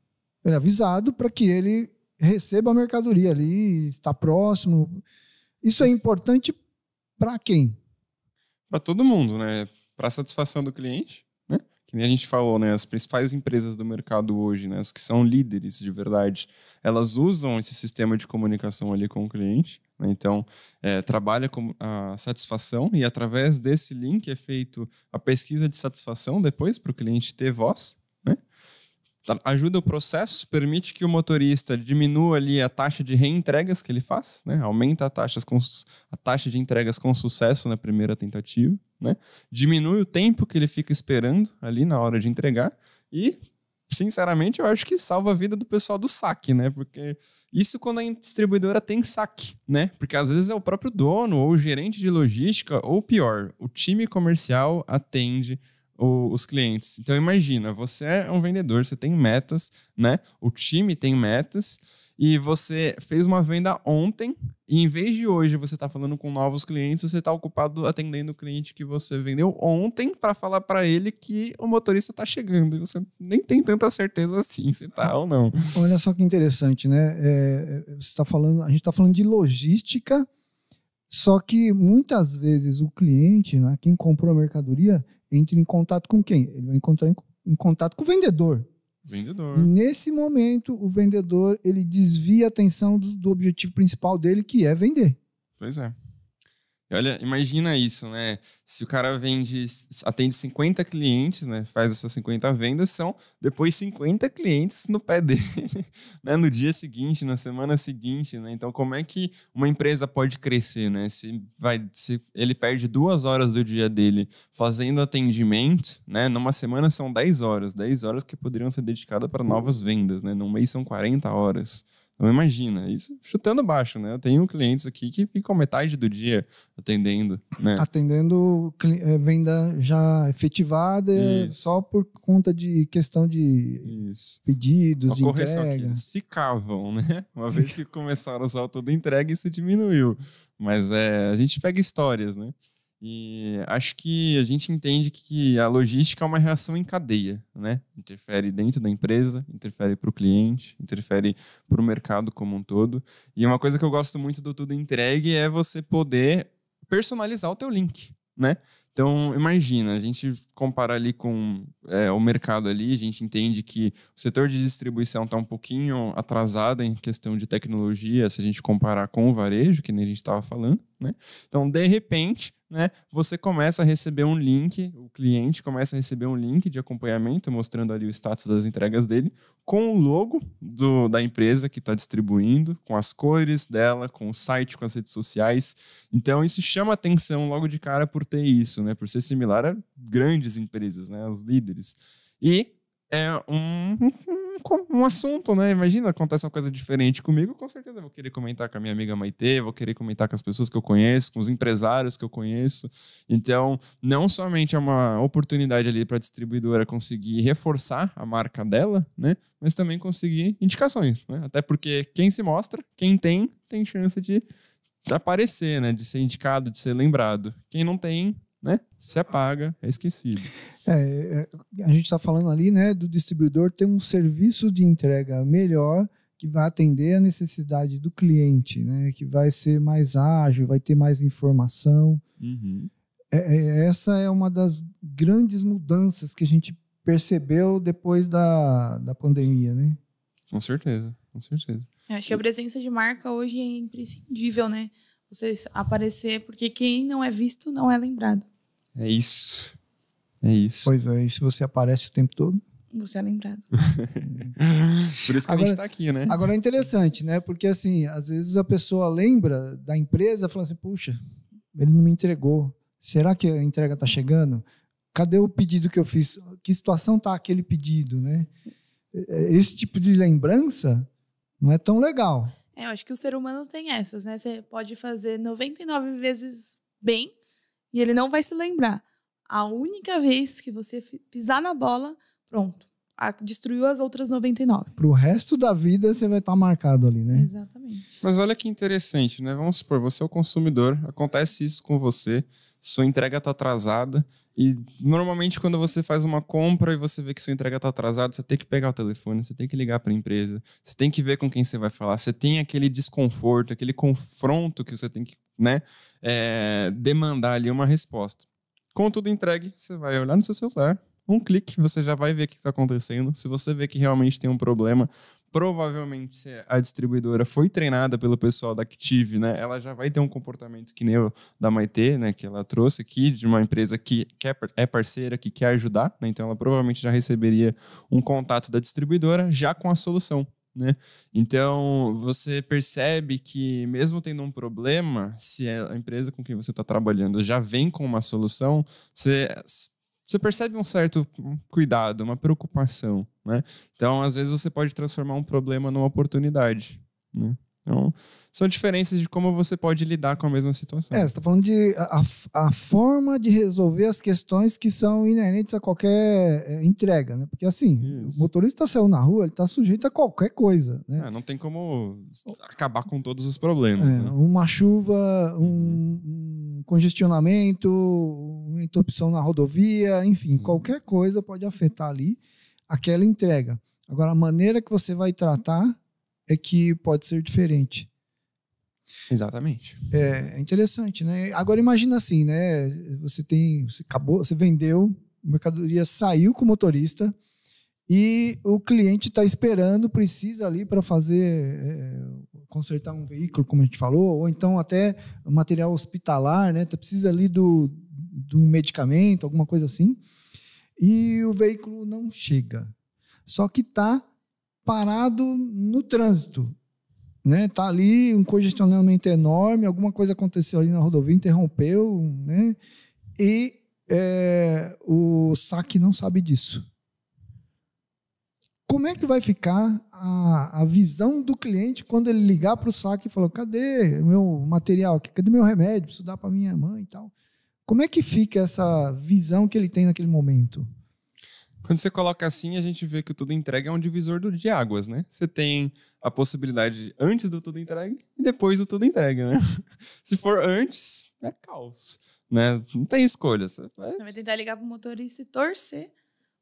Ele é avisado para que ele receba a mercadoria ali, está próximo. Isso é importante para quem? Para todo mundo, né? Para a satisfação do cliente nem a gente falou, né? As principais empresas do mercado hoje, né? As que são líderes de verdade, elas usam esse sistema de comunicação ali com o cliente. Né? Então, é, trabalha com a satisfação e através desse link é feito a pesquisa de satisfação depois para o cliente ter voz. Né? Tá, ajuda o processo, permite que o motorista diminua ali a taxa de reentregas que ele faz, né? aumenta a, taxas com, a taxa de entregas com sucesso na primeira tentativa. Né? Diminui o tempo que ele fica esperando ali na hora de entregar e, sinceramente, eu acho que salva a vida do pessoal do saque, né? Porque isso quando a distribuidora tem saque, né? Porque às vezes é o próprio dono ou o gerente de logística ou pior, o time comercial atende os clientes. Então imagina, você é um vendedor, você tem metas, né? O time tem metas e você fez uma venda ontem e em vez de hoje você está falando com novos clientes, você está ocupado atendendo o cliente que você vendeu ontem para falar para ele que o motorista está chegando e você nem tem tanta certeza assim se está ou não. Olha só que interessante, né? É, é você está falando, a gente está falando de logística, só que muitas vezes o cliente, né, quem comprou a mercadoria, entra em contato com quem? Ele vai encontrar em, em contato com o vendedor. Vendedor. Nesse momento, o vendedor ele desvia a atenção do, do objetivo principal dele, que é vender. Pois é. Olha, imagina isso, né? Se o cara vende, atende 50 clientes, né? Faz essas 50 vendas, são depois 50 clientes no pé dele, né? No dia seguinte, na semana seguinte, né? Então, como é que uma empresa pode crescer, né? Se, vai, se ele perde duas horas do dia dele fazendo atendimento, né? Numa semana são 10 horas, 10 horas que poderiam ser dedicadas para novas vendas, né? Num mês são 40 horas. Então, imagina. Isso chutando baixo, né? Eu tenho clientes aqui que ficam metade do dia atendendo, né? Atendendo eh, venda já efetivada Isso. só por conta de questão de Isso. pedidos, Uma de correção entrega. eles ficavam, né? Uma vez que começaram a usar toda entrega, isso diminuiu. Mas é, a gente pega histórias, né? E acho que a gente entende que a logística é uma reação em cadeia, né? Interfere dentro da empresa, interfere para o cliente, interfere para o mercado como um todo. E uma coisa que eu gosto muito do Tudo Entregue é você poder personalizar o teu link, né? Então, imagina, a gente compara ali com é, o mercado ali, a gente entende que o setor de distribuição está um pouquinho atrasado em questão de tecnologia, se a gente comparar com o varejo, que nem a gente estava falando, né? Então, de repente, né, você começa a receber um link, o cliente começa a receber um link de acompanhamento mostrando ali o status das entregas dele, com o logo do, da empresa que está distribuindo, com as cores dela, com o site, com as redes sociais. Então isso chama atenção logo de cara por ter isso, né? Por ser similar a grandes empresas, né? Os líderes. E é um, um, um assunto, né? Imagina, acontece uma coisa diferente comigo, com certeza eu vou querer comentar com a minha amiga Maite, vou querer comentar com as pessoas que eu conheço, com os empresários que eu conheço. Então, não somente é uma oportunidade ali para a distribuidora conseguir reforçar a marca dela, né? Mas também conseguir indicações, né? Até porque quem se mostra, quem tem, tem chance de aparecer, né? De ser indicado, de ser lembrado. Quem não tem, né? Se apaga, é esquecido. É, é a gente está falando ali, né, do distribuidor ter um serviço de entrega melhor que vai atender a necessidade do cliente, né? Que vai ser mais ágil, vai ter mais informação. Uhum. É, é, essa é uma das grandes mudanças que a gente percebeu depois da, da pandemia, né? Com certeza, com certeza. Eu acho que a presença de marca hoje é imprescindível, né? você aparecer, porque quem não é visto não é lembrado. É isso. É isso. Pois é, e se você aparece o tempo todo? Você é lembrado. Por isso que agora, a gente está aqui, né? Agora é interessante, né? Porque assim, às vezes a pessoa lembra da empresa falando assim, puxa, ele não me entregou. Será que a entrega está chegando? Cadê o pedido que eu fiz? Que situação está aquele pedido, né? É, é, esse tipo de lembrança não é tão legal. É, eu acho que o ser humano tem essas, né? Você pode fazer 99 vezes bem e ele não vai se lembrar. A única vez que você pisar na bola, pronto. destruiu as outras 99. Pro resto da vida você vai estar tá marcado ali, né? Exatamente. Mas olha que interessante, né? Vamos supor, você é o consumidor, acontece isso com você, sua entrega está atrasada, e normalmente quando você faz uma compra e você vê que sua entrega está atrasada, você tem que pegar o telefone, você tem que ligar para a empresa, você tem que ver com quem você vai falar, você tem aquele desconforto, aquele confronto que você tem que né, é, demandar ali uma resposta. Com tudo entregue, você vai olhar no seu celular, um clique, você já vai ver o que está acontecendo. Se você vê que realmente tem um problema, provavelmente se a distribuidora foi treinada pelo pessoal da Active, né, ela já vai ter um comportamento que nem o da Maitê, né, que ela trouxe aqui, de uma empresa que quer, é parceira, que quer ajudar, né, então ela provavelmente já receberia um contato da distribuidora já com a solução. Né? Então, você percebe que, mesmo tendo um problema, se a empresa com quem você está trabalhando já vem com uma solução, você você percebe um certo cuidado, uma preocupação, né? Então, às vezes você pode transformar um problema numa oportunidade, né? Então, são diferenças de como você pode lidar com a mesma situação. É, você está falando de a, a, forma de resolver as questões que são inerentes a qualquer é, entrega, né? Porque assim, Isso. o motorista saiu na rua, ele está sujeito a qualquer coisa, né? É, não tem como acabar com todos os problemas. É, né? Uma chuva, um, uhum. um, congestionamento, uma interrupção na rodovia, enfim, uhum. qualquer coisa pode afetar ali aquela entrega. Agora, a maneira que você vai tratar é que pode ser diferente. Exatamente. É, é interessante, né? Agora imagina assim, né? Você tem, você acabou, você vendeu, a mercadoria saiu com o motorista e o cliente está esperando, precisa ali para fazer é, consertar um veículo, como a gente falou, ou então até material hospitalar, né? Tá, precisa ali do, do medicamento, alguma coisa assim, e o veículo não chega. Só que está parado no trânsito. Né? Tá ali um congestionamento enorme, alguma coisa aconteceu ali na rodovia, interrompeu, né? E é, o saque não sabe disso. Como é que vai ficar a, a visão do cliente quando ele ligar para o saque e falar: cadê meu material? Cadê meu remédio? Preciso dar para minha mãe e tal. Como é que fica essa visão que ele tem naquele momento? Quando você coloca assim, a gente vê que o Tudo Entregue é um divisor de águas, né? Você tem a possibilidade antes do Tudo Entregue e depois do Tudo Entregue, né? Se for antes, é caos, né? Não tem escolha. Você vai, vai tentar ligar pro motorista e torcer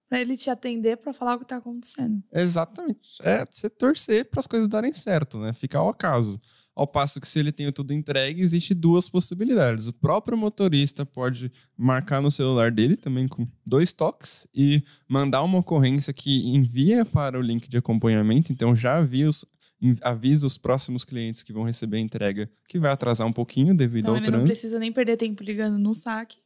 para ele te atender para falar o que tá acontecendo. Exatamente. É você torcer para as coisas darem certo, né? Ficar ao acaso. Ao passo que, se ele tem tudo entregue, existe duas possibilidades. O próprio motorista pode marcar no celular dele, também com dois toques, e mandar uma ocorrência que envia para o link de acompanhamento. Então, já os, avisa os próximos clientes que vão receber a entrega, que vai atrasar um pouquinho devido então, ao trânsito. Não precisa nem perder tempo ligando no saque.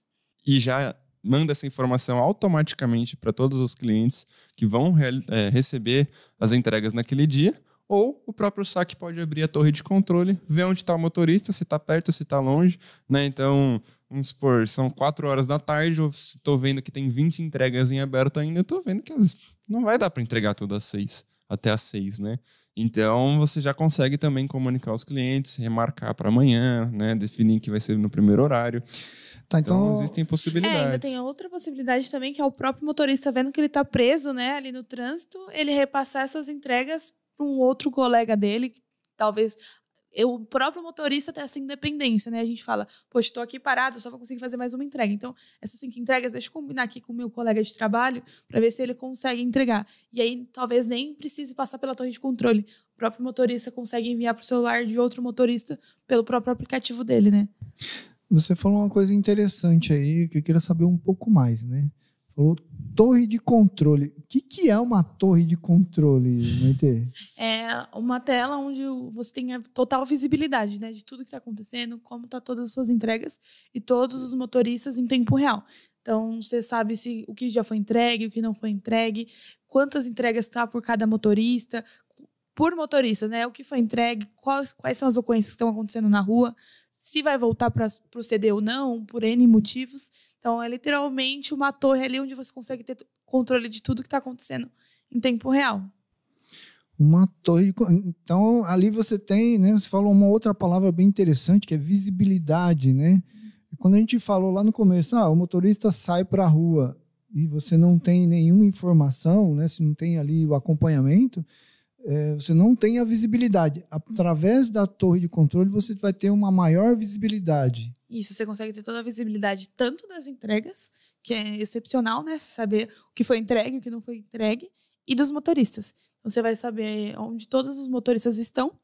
E já manda essa informação automaticamente para todos os clientes que vão é, receber as entregas naquele dia ou o próprio saque pode abrir a torre de controle, ver onde está o motorista, se está perto, se está longe, né? Então, vamos supor, são 4 horas da tarde, eu estou vendo que tem 20 entregas em aberto ainda, eu estou vendo que não vai dar para entregar tudo às 6, até às 6, né? Então, você já consegue também comunicar aos clientes, remarcar para amanhã, né? Definir que vai ser no primeiro horário. Tá, então... então, existem possibilidades. É, ainda tem outra possibilidade também, que é o próprio motorista vendo que ele está preso, né, ali no trânsito, ele repassar essas entregas para um outro colega dele, que talvez eu, o próprio motorista tenha essa independência, né? A gente fala, poxa, estou aqui parado, só vou conseguir fazer mais uma entrega. Então, essas cinco entregas, deixa eu combinar aqui com o meu colega de trabalho para ver se ele consegue entregar. E aí, talvez nem precise passar pela torre de controle. O próprio motorista consegue enviar para o celular de outro motorista pelo próprio aplicativo dele, né? Você falou uma coisa interessante aí que eu queria saber um pouco mais, né? falou torre de controle. O que, que é uma torre de controle, Maite? É uma tela onde você tem a total visibilidade né, de tudo que está acontecendo, como estão tá todas as suas entregas e todos os motoristas em tempo real. Então, você sabe se o que já foi entregue, o que não foi entregue, quantas entregas está por cada motorista, por motorista, né? O que foi entregue, quais, quais são as ocorrências que estão acontecendo na rua, se vai voltar para proceder ou não, por N motivos. Então, é literalmente uma torre ali onde você consegue ter controle de tudo que está acontecendo em tempo real. Uma torre. Então, ali você tem, né? Você falou uma outra palavra bem interessante, que é visibilidade, né? Quando a gente falou lá no começo, ah, o motorista sai para a rua e você não tem nenhuma informação, né? Se não tem ali o acompanhamento, é, você não tem a visibilidade. Através da torre de controle, você vai ter uma maior visibilidade. Isso, você consegue ter toda a visibilidade, tanto das entregas, que é excepcional, né? Você saber o que foi entregue, o que não foi entregue, e dos motoristas. Então, você vai saber onde todos os motoristas estão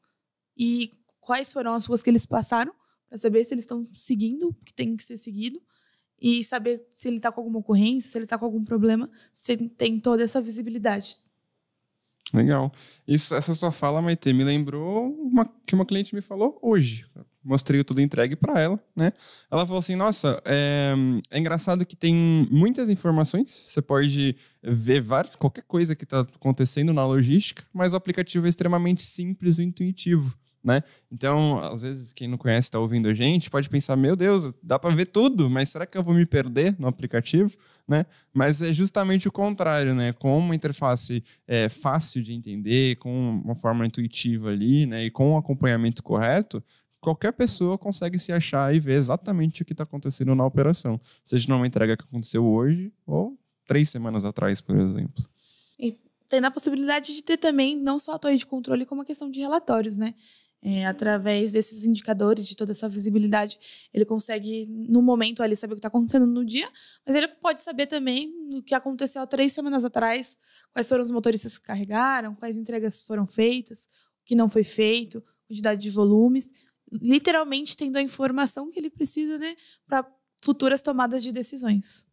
e quais foram as ruas que eles passaram, para saber se eles estão seguindo o que tem que ser seguido e saber se ele está com alguma ocorrência, se ele está com algum problema. Você tem toda essa visibilidade, Legal. Isso, essa sua fala, Maite, me lembrou uma, que uma cliente me falou hoje. Mostrei tudo entregue para ela, né? Ela falou assim: Nossa, é, é, engraçado que tem muitas informações. Você pode ver várias, qualquer coisa que está acontecendo na logística, mas o aplicativo é extremamente simples e intuitivo né? Então, às vezes, quem não conhece, está ouvindo a gente, pode pensar, meu Deus, dá para ver tudo, mas será que eu vou me perder no aplicativo? Né? Mas é justamente o contrário, né? Com uma interface é, fácil de entender, com uma forma intuitiva ali, né? E com o um acompanhamento correto, qualquer pessoa consegue se achar e ver exatamente o que está acontecendo na operação, seja numa entrega que aconteceu hoje ou três semanas atrás, por exemplo. E tendo a possibilidade de ter também não só a torre de controle, como a questão de relatórios, né? É, através desses indicadores, de toda essa visibilidade, ele consegue, no momento ali, saber o que está acontecendo no dia, mas ele pode saber também o que aconteceu há três semanas atrás, quais foram os motoristas que carregaram, quais entregas foram feitas, o que não foi feito, quantidade de volumes. Literalmente tendo a informação que ele precisa, né, para futuras tomadas de decisões.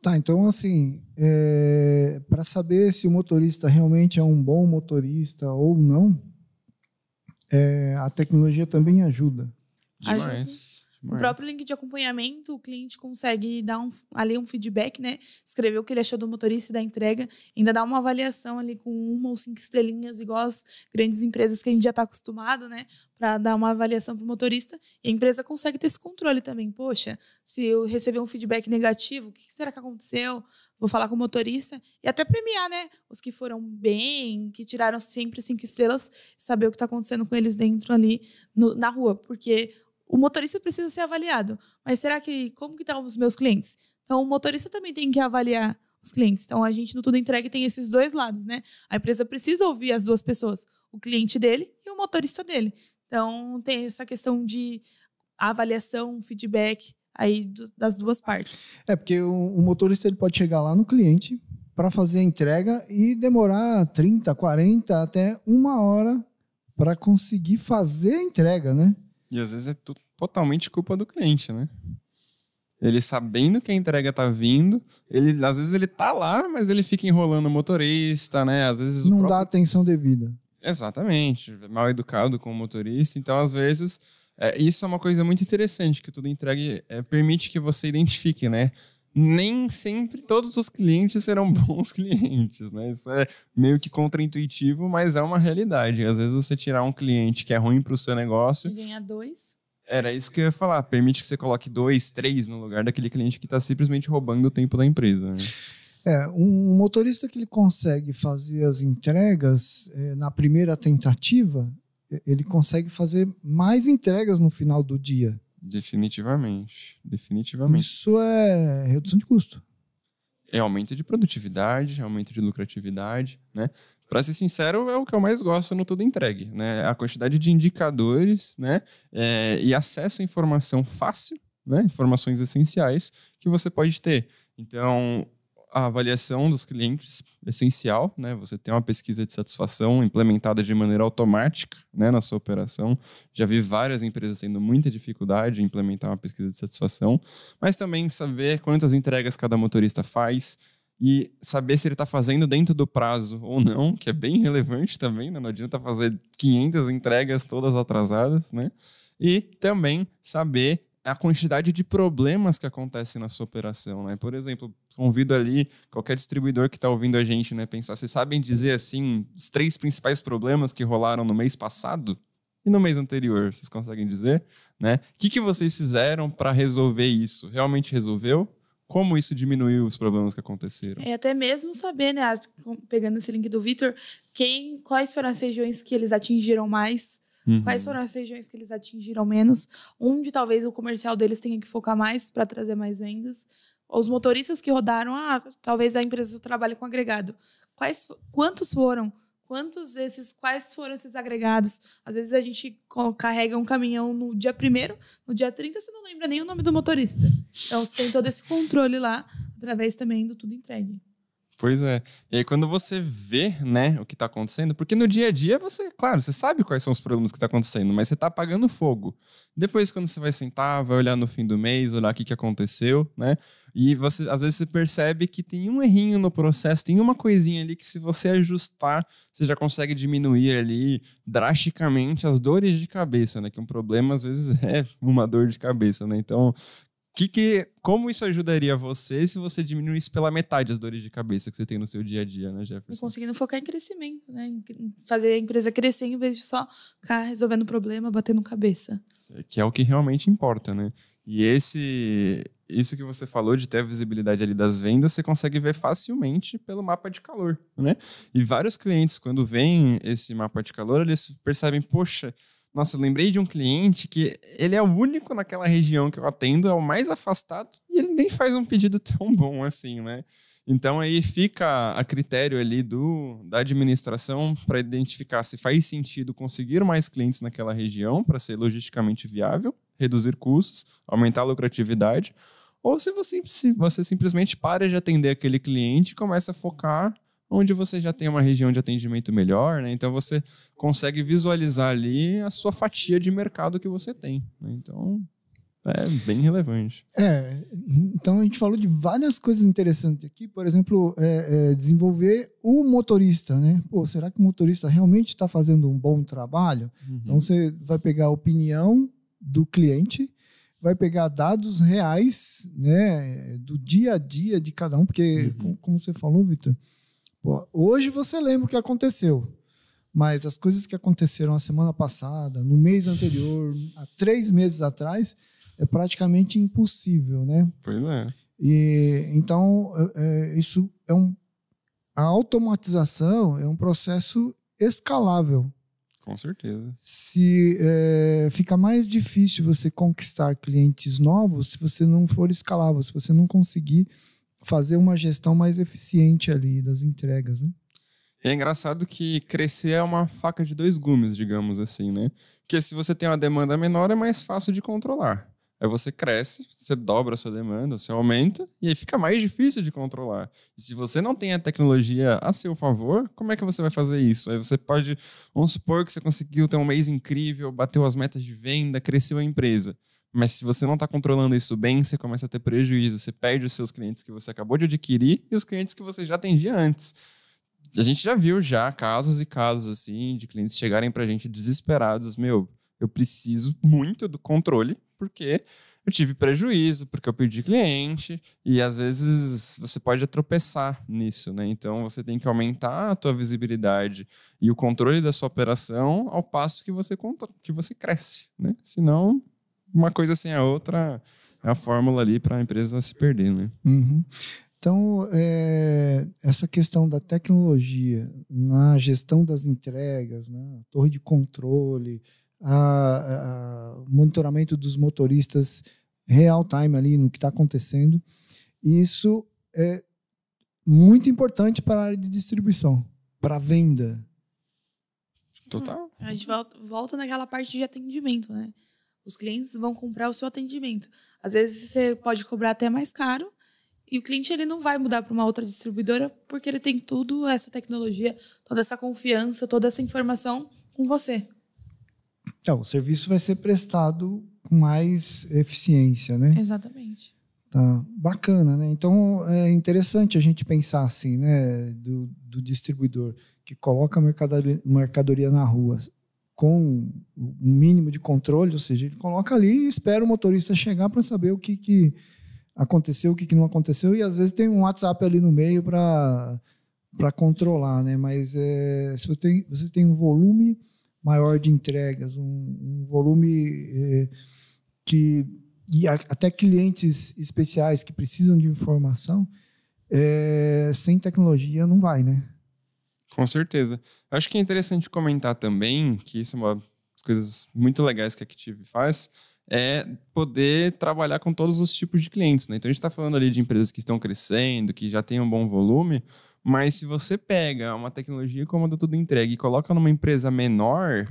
Tá, então assim, é, para saber se o motorista realmente é um bom motorista ou não, é, a tecnologia também ajuda. Demais. Mas... O próprio link de acompanhamento, o cliente consegue dar um, ali um feedback, né? Escrever o que ele achou do motorista e da entrega, ainda dá uma avaliação ali com uma ou cinco estrelinhas, igual as grandes empresas que a gente já está acostumado, né? Para dar uma avaliação para o motorista. E a empresa consegue ter esse controle também. Poxa, se eu receber um feedback negativo, o que será que aconteceu? Vou falar com o motorista e até premiar, né? Os que foram bem, que tiraram sempre cinco estrelas, saber o que está acontecendo com eles dentro ali no, na rua. Porque o motorista precisa ser avaliado. Mas será que como que estão tá os meus clientes? Então o motorista também tem que avaliar os clientes. Então a gente no Tudo Entregue tem esses dois lados, né? A empresa precisa ouvir as duas pessoas, o cliente dele e o motorista dele. Então tem essa questão de avaliação, feedback aí do, das duas partes. É porque o, o motorista ele pode chegar lá no cliente para fazer a entrega e demorar 30, 40 até uma hora para conseguir fazer a entrega, né? E às vezes é totalmente culpa do cliente, né? Ele sabendo que a entrega tá vindo, ele às vezes ele tá lá, mas ele fica enrolando o motorista, né? Às vezes não próprio... dá atenção devida. Exatamente, é mal educado com o motorista, então às vezes é, isso é uma coisa muito interessante que Tudo Entregue é, permite que você identifique, né? nem sempre todos os clientes serão bons clientes, né? Isso é meio que contraintuitivo, mas é uma realidade. Às vezes você tirar um cliente que é ruim para o seu negócio. E ganhar dois. Era isso que eu ia falar. Permite que você coloque dois, três no lugar daquele cliente que está simplesmente roubando o tempo da empresa. Né? É, um motorista que ele consegue fazer as entregas é, na primeira tentativa, é, ele consegue fazer mais entregas no final do dia. Definitivamente. Definitivamente. Isso é redução de custo. É aumento de produtividade, é aumento de lucratividade, né? Para ser sincero, é o que eu mais gosto no Tudo Entregue, né? A quantidade de indicadores, né? É, e acesso à informação fácil, né? Informações essenciais que você pode ter. Então, a avaliação dos clientes é essencial, né? Você tem uma pesquisa de satisfação implementada de maneira automática, né, na sua operação. Já vi várias empresas tendo muita dificuldade em implementar uma pesquisa de satisfação, mas também saber quantas entregas cada motorista faz e saber se ele está fazendo dentro do prazo ou não, que é bem relevante também, né? Não adianta fazer 500 entregas todas atrasadas, né? E também saber a quantidade de problemas que acontecem na sua operação, né? Por exemplo, convido ali qualquer distribuidor que está ouvindo a gente, né? Pensar, vocês sabem dizer assim os três principais problemas que rolaram no mês passado e no mês anterior, vocês conseguem dizer, né? O que, que vocês fizeram para resolver isso? Realmente resolveu? Como isso diminuiu os problemas que aconteceram? É até mesmo saber, né? Pegando esse link do Vitor, quem, quais foram as regiões que eles atingiram mais? Uhum. Quais foram as regiões que eles atingiram menos? Onde talvez o comercial deles tenha que focar mais para trazer mais vendas? Os motoristas que rodaram, ah, talvez a empresa trabalhe com agregado. Quais, quantos foram? Quantos desses, quais foram esses agregados? Às vezes a gente carrega um caminhão no dia primeiro, no dia 30 você não lembra nem o nome do motorista. Então você tem todo esse controle lá através também do tudo entregue. Pois é. E aí quando você vê, né, o que está acontecendo, porque no dia a dia você, claro, você sabe quais são os problemas que está acontecendo, mas você está apagando fogo. Depois quando você vai sentar, vai olhar no fim do mês, olhar o que, que aconteceu, né? E você às vezes você percebe que tem um errinho no processo, tem uma coisinha ali que se você ajustar, você já consegue diminuir ali drasticamente as dores de cabeça, né? Que um problema às vezes é uma dor de cabeça, né? Então, que que, como isso ajudaria você se você diminuísse pela metade as dores de cabeça que você tem no seu dia a dia, né, Jefferson? conseguindo focar em crescimento, né? Fazer a empresa crescer em vez de só ficar resolvendo problema, batendo cabeça. É, que é o que realmente importa, né? E esse, isso que você falou de ter a visibilidade ali das vendas, você consegue ver facilmente pelo mapa de calor, né? E vários clientes, quando veem esse mapa de calor, eles percebem, poxa, nossa, lembrei de um cliente que ele é o único naquela região que eu atendo, é o mais afastado e ele nem faz um pedido tão bom assim, né? Então aí fica a critério ali do da administração para identificar se faz sentido conseguir mais clientes naquela região para ser logisticamente viável, reduzir custos, aumentar a lucratividade, ou se você, se você simplesmente para de atender aquele cliente e começa a focar onde você já tem uma região de atendimento melhor, né? Então você consegue visualizar ali a sua fatia de mercado que você tem. Né? Então é bem relevante. É, então a gente falou de várias coisas interessantes aqui, por exemplo, é, é, desenvolver o motorista, né? Pô, será que o motorista realmente está fazendo um bom trabalho? Uhum. Então você vai pegar a opinião do cliente, vai pegar dados reais, né, do dia a dia de cada um, porque uhum. como, como você falou, Vitor, hoje você lembra o que aconteceu, mas as coisas que aconteceram a semana passada, no mês anterior, há três meses atrás, é praticamente impossível, né? Pois é. E, então, é, é isso é um. A automatização é um processo escalável. Com certeza. Se é, fica mais difícil você conquistar clientes novos se você não for escalável, se você não conseguir fazer uma gestão mais eficiente ali das entregas, né? É engraçado que crescer é uma faca de dois gumes, digamos assim, né? Porque se você tem uma demanda menor, é mais fácil de controlar. Aí você cresce, você dobra a sua demanda, você aumenta, e aí fica mais difícil de controlar. E se você não tem a tecnologia a seu favor, como é que você vai fazer isso? Aí você pode, vamos supor que você conseguiu ter um mês incrível, bateu as metas de venda, cresceu a empresa. Mas se você não está controlando isso bem, você começa a ter prejuízo. Você perde os seus clientes que você acabou de adquirir e os clientes que você já atendia antes. A gente já viu já casos e casos assim de clientes chegarem para a gente desesperados, meu, eu preciso muito do controle porque eu tive prejuízo, porque eu perdi cliente e às vezes você pode tropeçar nisso, né? Então você tem que aumentar a tua visibilidade e o controle da sua operação ao passo que você que você cresce, né? Senão uma coisa sem assim, a é outra é a fórmula ali para a empresa se perder, né? Uhum. Então, é, essa questão da tecnologia na gestão das entregas, né, torre de controle, a, a monitoramento dos motoristas real time ali no que está acontecendo, isso é muito importante para a área de distribuição, para a venda. Total. a gente volta naquela parte de atendimento, né? Os clientes vão comprar o seu atendimento. Às vezes você pode cobrar até mais caro e o cliente ele não vai mudar para uma outra distribuidora porque ele tem tudo essa tecnologia, toda essa confiança, toda essa informação com você. Então, o serviço vai ser prestado com mais eficiência, né? Exatamente. Tá. Bacana, né? Então é interessante a gente pensar assim, né? Do, do distribuidor que coloca mercadoria, mercadoria na rua com um mínimo de controle, ou seja, ele coloca ali e espera o motorista chegar para saber o que, que aconteceu, o que, que não aconteceu, e às vezes tem um WhatsApp ali no meio para para controlar, né? Mas é, se você tem, você tem um volume maior de entregas, um, um volume é, que e a, até clientes especiais que precisam de informação, é, sem tecnologia não vai, né? Com certeza. Eu acho que é interessante comentar também que isso é uma das coisas muito legais que a Active faz, é poder trabalhar com todos os tipos de clientes. Né? Então a gente está falando ali de empresas que estão crescendo, que já têm um bom volume, mas se você pega uma tecnologia como a do Tudo Entregue e coloca numa empresa menor,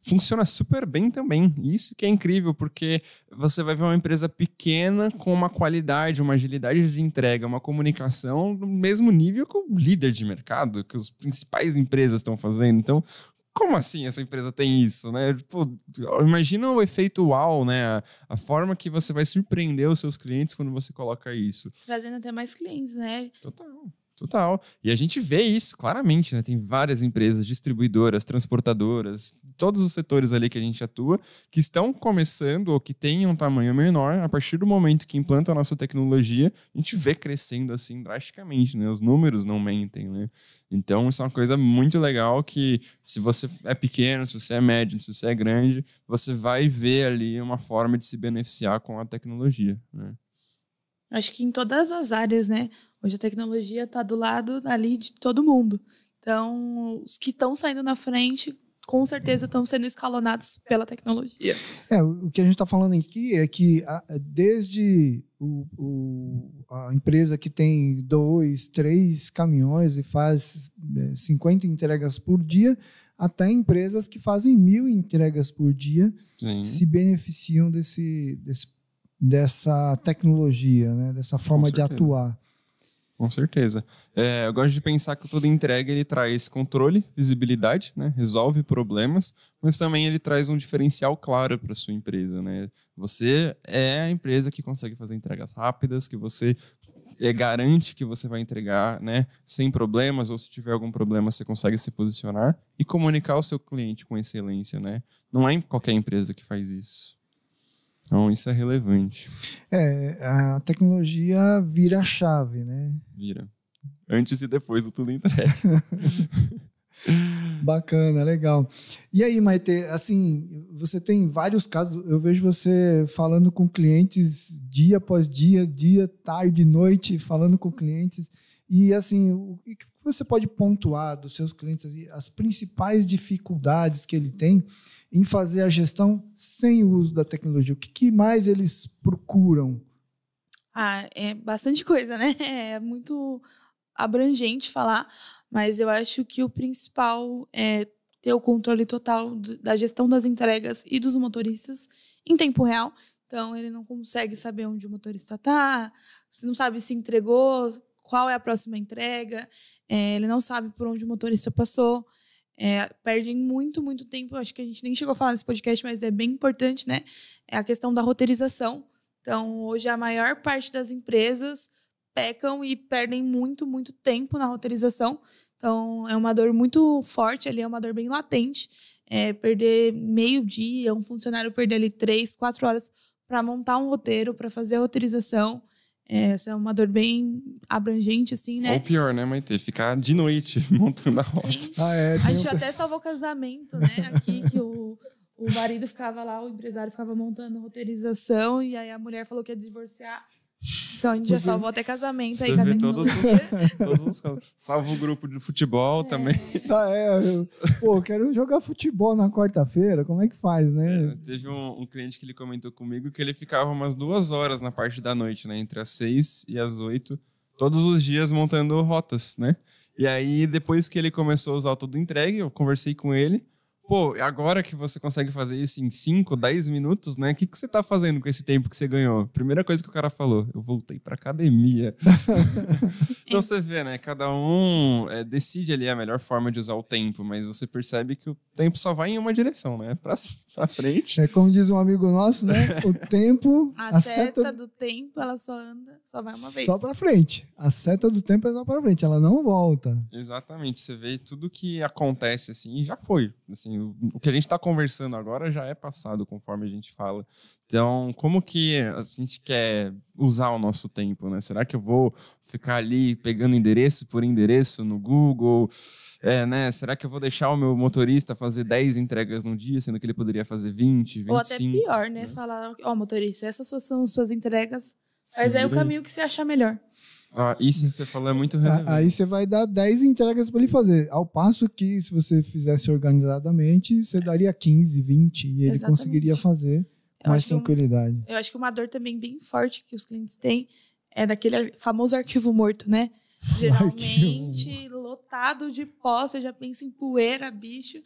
funciona super bem também. Isso que é incrível, porque você vai ver uma empresa pequena com uma qualidade, uma agilidade de entrega, uma comunicação no mesmo nível que o líder de mercado, que as principais empresas estão fazendo. Então, como assim essa empresa tem isso, né? Pô, imagina o efeito uau, né? A, a, forma que você vai surpreender os seus clientes quando você coloca isso. Trazendo até mais clientes, né? Total. Total. E a gente vê isso claramente, né? Tem várias empresas, distribuidoras, transportadoras, todos os setores ali que a gente atua, que estão começando ou que têm um tamanho menor, a partir do momento que implanta a nossa tecnologia, a gente vê crescendo assim drasticamente, né? Os números não mentem, né? Então, isso é uma coisa muito legal que se você é pequeno, se você é médio, se você é grande, você vai ver ali uma forma de se beneficiar com a tecnologia, né? Acho que em todas as áreas, né? Hoje a tecnologia está do lado ali de todo mundo. Então, os que estão saindo na frente, com certeza estão sendo escalonados pela tecnologia. É, o que a gente está falando aqui é que a, desde o, o, a empresa que tem dois, três caminhões e faz 50 é, entregas por dia, até empresas que fazem mil entregas por dia Sim. se beneficiam desse, desse dessa tecnologia, né? dessa forma de atuar. Com certeza. É, eu gosto de pensar que toda entrega ele traz controle, visibilidade, né? resolve problemas, mas também ele traz um diferencial claro para sua empresa. Né? Você é a empresa que consegue fazer entregas rápidas, que você é, garante que você vai entregar né, sem problemas, ou se tiver algum problema, você consegue se posicionar e comunicar ao seu cliente com excelência. Né? Não é qualquer empresa que faz isso. Então isso é relevante. É, a tecnologia vira a chave, né? Vira. Antes e depois do tudo entrega. Bacana, legal. E aí, Maite, assim, você tem vários casos, eu vejo você falando com clientes dia após dia, dia, tarde, noite, falando com clientes. E assim, o que você pode pontuar dos seus clientes, as principais dificuldades que ele tem? em fazer a gestão sem o uso da tecnologia? O que, que mais eles procuram? Ah, é bastante coisa, né? É muito abrangente falar, mas eu acho que o principal é ter o controle total da gestão das entregas e dos motoristas em tempo real. Então, ele não consegue saber onde o motorista está, não sabe se entregou, qual é a próxima entrega, é, ele não sabe por onde o motorista passou é, perdem muito, muito tempo. Acho que a gente nem chegou a falar nesse podcast, mas é bem importante, né? É a questão da roteirização. Então, hoje a maior parte das empresas pecam e perdem muito, muito tempo na roteirização. Então, é uma dor muito forte ali, é uma dor bem latente. É, perder meio dia, um funcionário perder ali três, quatro horas para montar um roteiro, para fazer a roteirização. É, essa é uma dor bem abrangente, assim, né? É Ou pior, né, Maite? Ficar de noite montando a rota. Sim. Ah, é, a gente um... até salvou casamento, né? Aqui, que o, o marido ficava lá, o empresário ficava montando roteirização, e aí a mulher falou que ia divorciar. Então a gente já salvou até casamento aí, cada todos, todos Salva o grupo de futebol é. também. Isso é, eu, pô, quero jogar futebol na quarta-feira, como é que faz, né? É, teve um, um, cliente que ele comentou comigo que ele ficava umas duas horas na parte da noite, né? Entre as seis e as oito, todos os dias montando rotas, né? E aí, depois que ele começou a usar tudo entregue, eu conversei com ele pô, agora que você consegue fazer isso em 5, 10 minutos, né? O que, que você tá fazendo com esse tempo que você ganhou? Primeira coisa que o cara falou, eu voltei pra academia. então você vê, né? Cada um é, decide ali a melhor forma de usar o tempo, mas você percebe que o tempo só vai em uma direção, né? Pra, pra frente. É como diz um amigo nosso, né? O tempo. a, a seta, do tempo, ela só anda, só vai uma vez. Só pra frente. A seta do tempo é só pra frente, ela não volta. Exatamente. Você vê tudo que acontece assim já foi. Assim, assim, o que a gente está conversando agora já é passado, conforme a gente fala. Então, como que a gente quer usar o nosso tempo, né? Será que eu vou ficar ali pegando endereço por endereço no Google? É, né? Será que eu vou deixar o meu motorista fazer 10 entregas no dia, sendo que ele poderia fazer 20, 25? Ou até pior, né? né? Falar, ó, oh, motorista, essas são suas entregas. Mas Sim. é o caminho que você achar melhor. Ah, isso que você falou é muito relevante. Aí você vai dar 10 entregas para ele fazer. Ao passo que, se você fizesse organizadamente, você daria 15, 20 e ele Exatamente. conseguiria fazer com mais tranquilidade. Um, eu acho que uma dor também bem forte que os clientes têm é daquele famoso arquivo morto, né? Geralmente lotado de pó, você já pensa em poeira, bicho,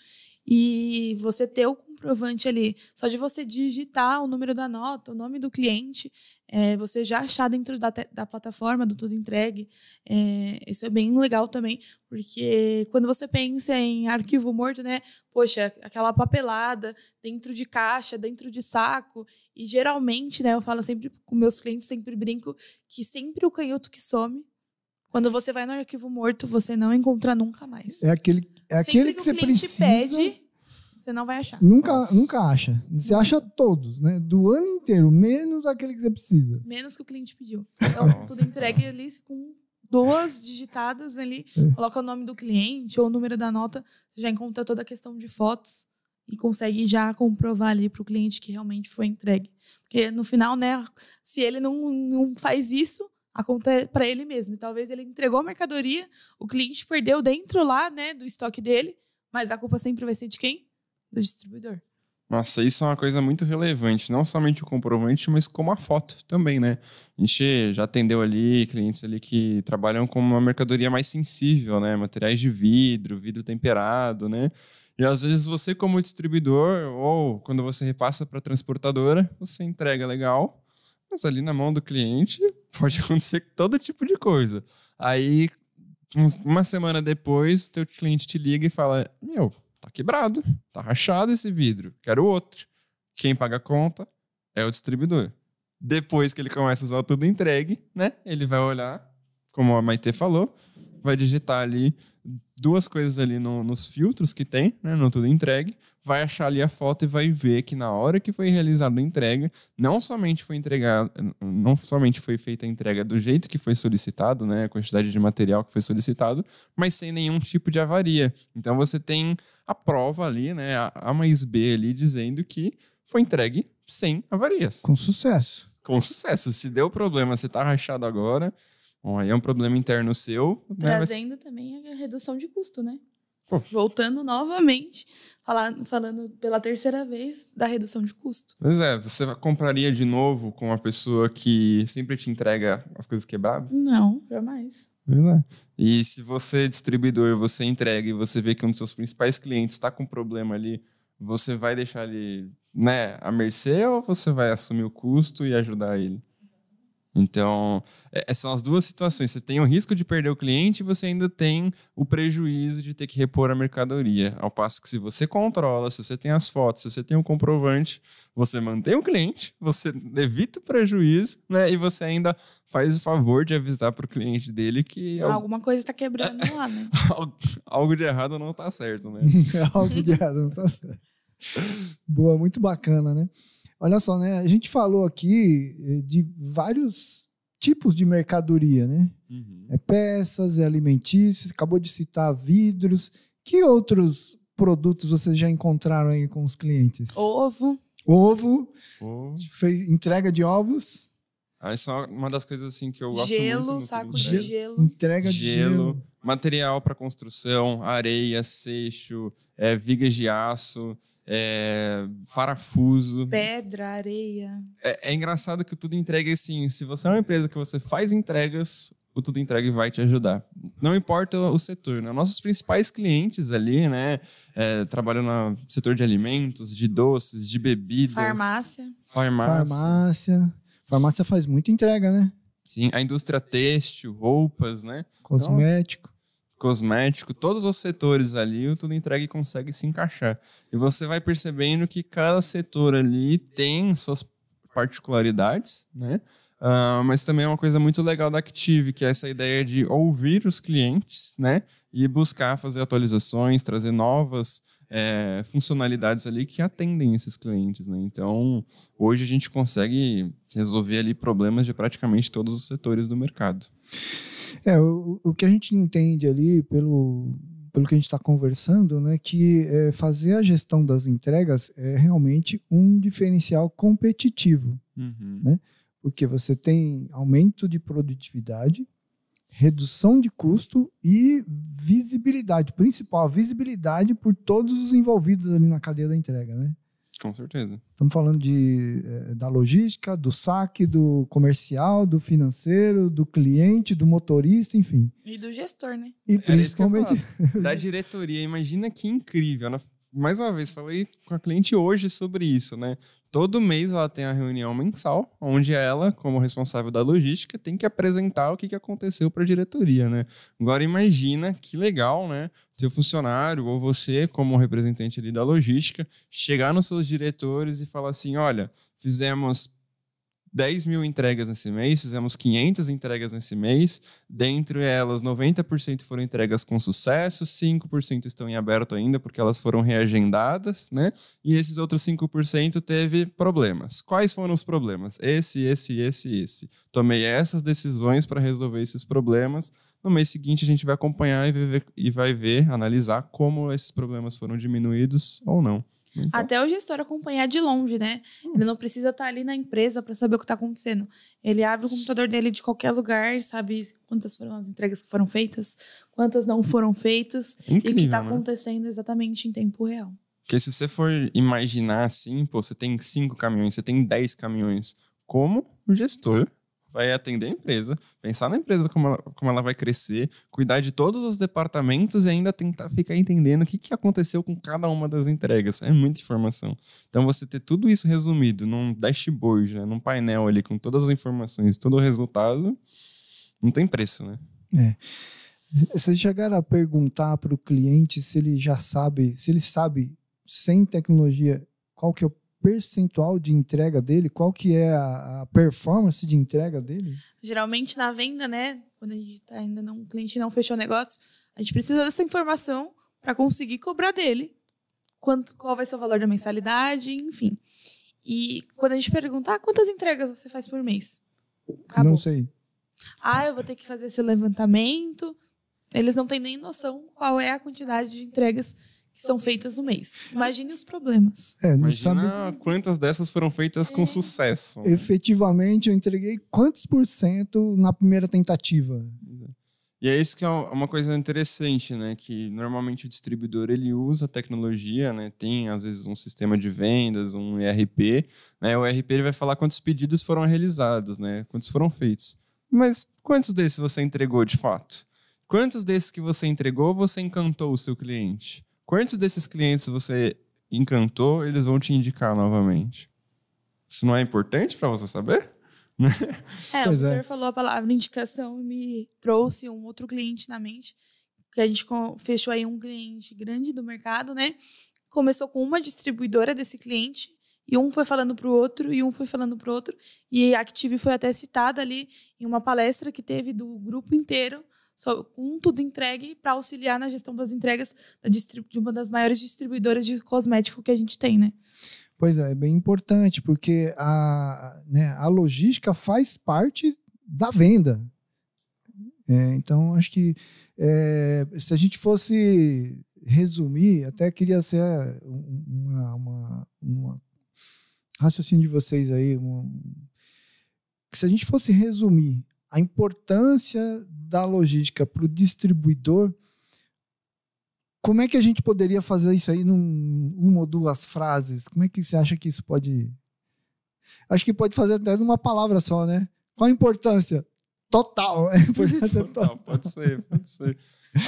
e você ter o comprovante ali, só de você digitar o número da nota, o nome do cliente, é, você já achar dentro da, da plataforma do Tudo Entregue, é, isso é bem legal também, porque quando você pensa em arquivo morto, né, poxa, aquela papelada dentro de caixa, dentro de saco, e geralmente, né, eu falo sempre com meus clientes, sempre brinco, que sempre o canhoto que some quando você vai no arquivo morto, você não encontra nunca mais. É aquele, é aquele que, que, você precisa. Pede, você não vai achar. Nunca, nunca acha. Você acha todos, né? Do ano inteiro, menos aquele que você precisa. Menos que o cliente pediu. Então, tudo entregue ali com duas digitadas ali, é. coloca o nome do cliente ou o número da nota, você já encontra toda a questão de fotos e consegue já comprovar ali para o cliente que realmente foi entregue. Porque no final, né, se ele não, não faz isso, acontece para ele mesmo. talvez ele entregou a mercadoria, o cliente perdeu dentro lá, né, do estoque dele, mas a culpa sempre vai ser de quem? Do distribuidor. Nossa, isso é uma coisa muito relevante, não somente o comprovante, mas como a foto também, né? A gente já atendeu ali clientes ali que trabalham com uma mercadoria mais sensível, né? Materiais de vidro, vidro temperado, né? E às vezes você como distribuidor ou quando você repassa para a transportadora, você entrega legal, mas ali na mão do cliente Pode acontecer todo tipo de coisa. Aí, uma semana depois, teu cliente te liga e fala: Meu, tá quebrado, tá rachado esse vidro, quero outro. Quem paga a conta é o distribuidor. Depois que ele começa a usar tudo entregue, né? Ele vai olhar, como a Maite falou, vai digitar ali duas coisas ali no, nos filtros que tem, né? No tudo entregue vai achar ali a foto e vai ver que na hora que foi realizada a entrega, não somente foi entregada, não somente foi feita a entrega do jeito que foi solicitado, né, a quantidade de material que foi solicitado, mas sem nenhum tipo de avaria. Então você tem a prova ali, né, a mais B ali dizendo que foi entregue sem avarias. Com sucesso. Com sucesso. Se deu problema, se tá rachado agora, Bom, aí é um problema interno seu. Né, Trazendo né? também a redução de custo, né? voltando novamente, falar, falando pela terceira vez da redução de custo. Pois é, você compraria de novo com uma pessoa que sempre te entrega as coisas quebradas? Não, jamais. Pois é. E se você é distribuidor, você entrega e você vê que um dos seus principais clientes está com um problema ali, você vai deixar ele né, à mercê ou você vai assumir o custo e ajudar ele? Então, essas é, é, são as duas situações. Você tem o risco de perder o cliente e você ainda tem o prejuízo de ter que repor a mercadoria. Ao passo que, se você controla, se você tem as fotos, se você tem o comprovante, você mantém o cliente, você evita o prejuízo, né? E você ainda faz o favor de avisar para o cliente dele que. Ah, alguma al... coisa está quebrando lá, né? Algo de errado não está certo, né? Algo de errado não está certo. Boa, muito bacana, né? Olha só, né? A gente falou aqui eh, de vários tipos de mercadoria, né? Uhum. É peças, é alimentícios, acabou de citar vidros. Que outros produtos vocês já encontraram aí com os clientes? Ovo. Ovo. Entrega de ovos. Ah, isso é uma das coisas assim que eu gosto gelo, muito. Saco de gelo, saco de gelo. Entrega de gelo. gelo. Material para construção, areia, seixo, é, vigas de aço é, parafuso. Pedra, areia. É, é, engraçado que o Tudo Entrega, assim, se você é uma empresa que você faz entregas, o Tudo Entrega vai te ajudar. Não importa o setor, né? Nossos principais clientes ali, né? É, trabalham no setor de alimentos, de doces, de bebidas. Farmácia. Farmácia. Farmácia. Farmácia faz muita entrega, né? Sim, a indústria têxtil, roupas, né? Cosmético. Então, cosmético, todos os setores ali, o Tudo Entregue consegue se encaixar. E você vai percebendo que cada setor ali tem suas particularidades, né? Uh, mas também é uma coisa muito legal da Active, que é essa ideia de ouvir os clientes, né? E buscar fazer atualizações, trazer novas é, funcionalidades ali que atendem esses clientes. Né? Então, hoje a gente consegue resolver ali problemas de praticamente todos os setores do mercado. É, o, o que a gente entende ali pelo, pelo que a gente está conversando, né, que é, fazer a gestão das entregas é realmente um diferencial competitivo, uhum. né? Porque você tem aumento de produtividade, redução de custo e visibilidade, principal, visibilidade por todos os envolvidos ali na cadeia da entrega, né? Com certeza. Estamos falando de, eh, da logística, do saque, do comercial, do financeiro, do cliente, do motorista, enfim. E do gestor, né? E Era principalmente. Da diretoria. Imagina que incrível. Né? mais uma vez, falei com a cliente hoje sobre isso, né? Todo mês ela tem a reunião mensal, onde ela, como responsável da logística, tem que apresentar o que aconteceu para a diretoria, né? Agora imagina que legal, né? Seu funcionário ou você, como representante ali da logística, chegar nos seus diretores e falar assim, olha, fizemos 10 mil entregas nesse mês, fizemos 500 entregas nesse mês. Dentre elas, 90% foram entregas com sucesso, 5% estão em aberto ainda porque elas foram reagendadas, né? E esses outros 5% teve problemas. Quais foram os problemas? Esse, esse, esse, esse. Tomei essas decisões para resolver esses problemas. No mês seguinte, a gente vai acompanhar e ver, e vai ver analisar como esses problemas foram diminuídos ou não. Então. Até o gestor acompanhar de longe, né? Hum. Ele não precisa estar tá ali na empresa para saber o que está acontecendo. Ele abre o computador dele de qualquer lugar, sabe quantas foram as entregas que foram feitas, quantas não foram feitas Incrível, e o que está né? acontecendo exatamente em tempo real. Porque se você for imaginar assim, pô, você tem cinco caminhões, você tem dez caminhões, como o gestor vai atender a empresa, pensar na empresa como ela, como ela vai crescer, cuidar de todos os departamentos e ainda tentar ficar entendendo o que, que aconteceu com cada uma das entregas. É muita informação. Então, você ter tudo isso resumido num dashboard, né, num painel ali com todas as informações, todo o resultado, não tem preço, né? É. Vocês chegaram a perguntar para o cliente se ele já sabe, se ele sabe sem tecnologia, qual que é o percentual de entrega dele? Qual que é a, a performance de entrega dele? Geralmente na venda, né? Quando a gente tá ainda não, o cliente não fechou o negócio, a gente precisa dessa informação para conseguir cobrar dele quanto, qual vai ser o valor da mensalidade, enfim. E quando a gente pergunta, ah, quantas entregas você faz por mês? Acabou. Não sei. Ah, eu vou ter que fazer esse levantamento. Eles não têm nem noção qual é a quantidade de entregas que são feitas no mês. Imagine os problemas. É, não Imagina sabe... quantas dessas foram feitas é. com sucesso. Efetivamente, eu entreguei quantos por cento na primeira tentativa? E é isso que é, é uma coisa interessante, né? Que normalmente o distribuidor ele usa a tecnologia, né? Tem às vezes um sistema de vendas, um ERP, né? O ERP ele vai falar quantos pedidos foram realizados, né? Quantos foram feitos. Mas quantos desses você entregou de fato? Quantos desses que você entregou você encantou o seu cliente? Quantos desses clientes você encantou, eles vão te indicar novamente? Isso não é importante para você saber? Né? é, pois o Peter é. falou a palavra indicação e me trouxe um outro cliente na mente, que a gente fechou aí um cliente grande do mercado, né? Começou com uma distribuidora desse cliente e um foi falando para o outro e um foi falando para o outro e a Active foi até citada ali em uma palestra que teve do grupo inteiro com tudo entregue para auxiliar na gestão das entregas de uma das maiores distribuidoras de cosmético que a gente tem, né? Pois é, é bem importante, porque a, né, a logística faz parte da venda. É, então, acho que é, se a gente fosse resumir, até queria ser uma, uma, uma raciocínio de vocês aí, uma, se a gente fosse resumir a importância da logística para o distribuidor, como é que a gente poderia fazer isso aí num uma ou duas frases? Como é que você acha que isso pode. Acho que pode fazer até numa palavra só, né? Qual a importância? Total. Importância né? total, total. Pode ser, pode ser.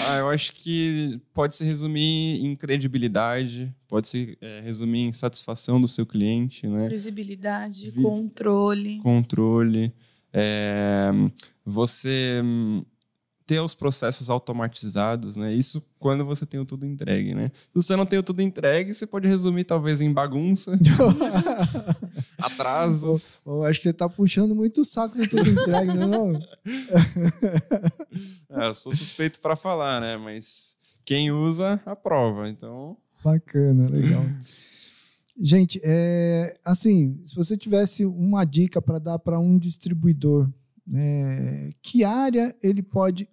Ah, eu acho que pode se resumir em credibilidade, pode se é, resumir em satisfação do seu cliente, né? Visibilidade, Vi... controle. Controle. É, você hum, ter os processos automatizados, né? Isso quando você tem o tudo entregue, né? Se você não tem o tudo entregue, você pode resumir talvez em bagunça, atrasos. acho que você tá puxando muito o saco de tudo entregue, né, não? é, eu sou suspeito para falar, né? Mas quem usa aprova, então. Bacana, legal. Gente, é, assim, se você tivesse uma dica para dar para um distribuidor, é, que área ele pode.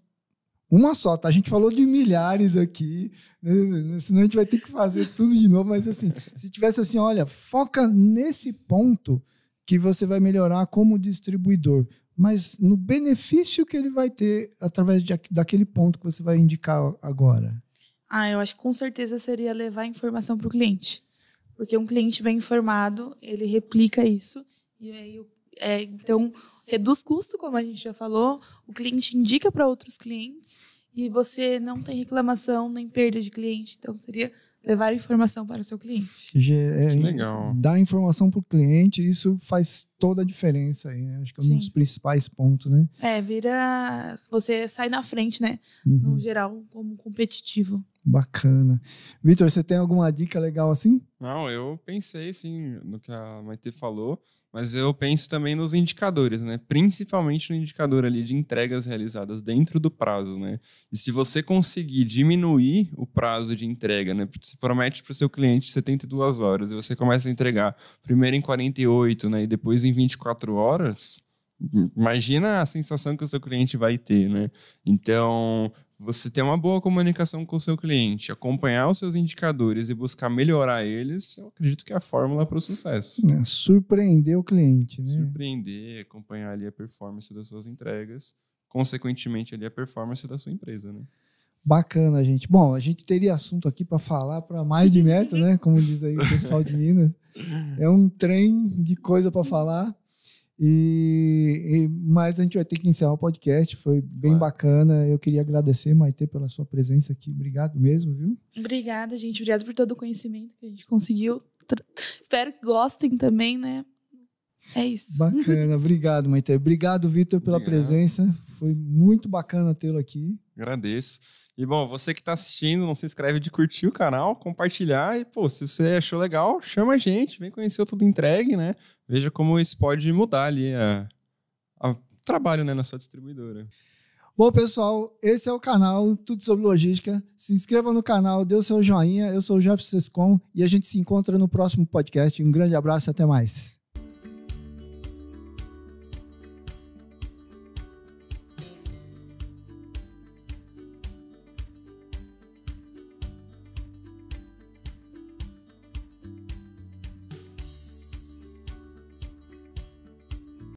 Uma só, tá? A gente falou de milhares aqui, né, né? senão a gente vai ter que fazer tudo de novo, mas assim, se tivesse assim, olha, foca nesse ponto que você vai melhorar como distribuidor, mas no benefício que ele vai ter através de, daquele ponto que você vai indicar agora. Ah, eu acho que com certeza seria levar informação para o cliente. Porque um cliente bem informado, ele replica isso. E aí, é, então, reduz custo, como a gente já falou, o cliente indica para outros clientes e você não tem reclamação nem perda de cliente. Então, seria levar informação para o seu cliente. É, legal. Dar informação para o cliente, isso faz toda a diferença aí, né? Acho que é um Sim. dos principais pontos, né? É, vira. Você sai na frente, né? Uhum. No geral, como competitivo. Bacana. Vitor, você tem alguma dica legal assim? Não, eu pensei sim no que a Maite falou, mas eu penso também nos indicadores, né? Principalmente no indicador ali de entregas realizadas dentro do prazo, né? E se você conseguir diminuir o prazo de entrega, né? Você promete para o seu cliente 72 horas e você começa a entregar primeiro em 48, né? E depois em 24 horas, Imagina a sensação que o seu cliente vai ter, né? Então, você ter uma boa comunicação com o seu cliente, acompanhar os seus indicadores e buscar melhorar eles, eu acredito que é a fórmula para o sucesso. É, surpreender o cliente, né? Surpreender, acompanhar ali a performance das suas entregas, consequentemente ali a performance da sua empresa, né? Bacana, gente. Bom, a gente teria assunto aqui para falar para mais de metro, né? Como diz aí o pessoal de Minas. É um trem de coisa para falar. E, e, mas a gente vai ter que encerrar o podcast. Foi bem claro. bacana. Eu queria agradecer, Maite, pela sua presença aqui. Obrigado mesmo, viu? Obrigada, gente. Obrigada por todo o conhecimento que a gente conseguiu. Espero que gostem também, né? É isso. Bacana, obrigado, Maite. Obrigado, Vitor, pela obrigado. presença. Foi muito bacana tê-lo aqui. Agradeço. E bom, você que está assistindo, não se inscreve de curtir o canal, compartilhar e, pô, se você achou legal, chama a gente, vem conhecer o Tudo Entregue, né? Veja como isso pode mudar ali a, a trabalho né, na sua distribuidora. Bom, pessoal, esse é o canal Tudo Sobre Logística. Se inscreva no canal, dê o seu joinha. Eu sou o Jefferson Sescon e a gente se encontra no próximo podcast. Um grande abraço e até mais.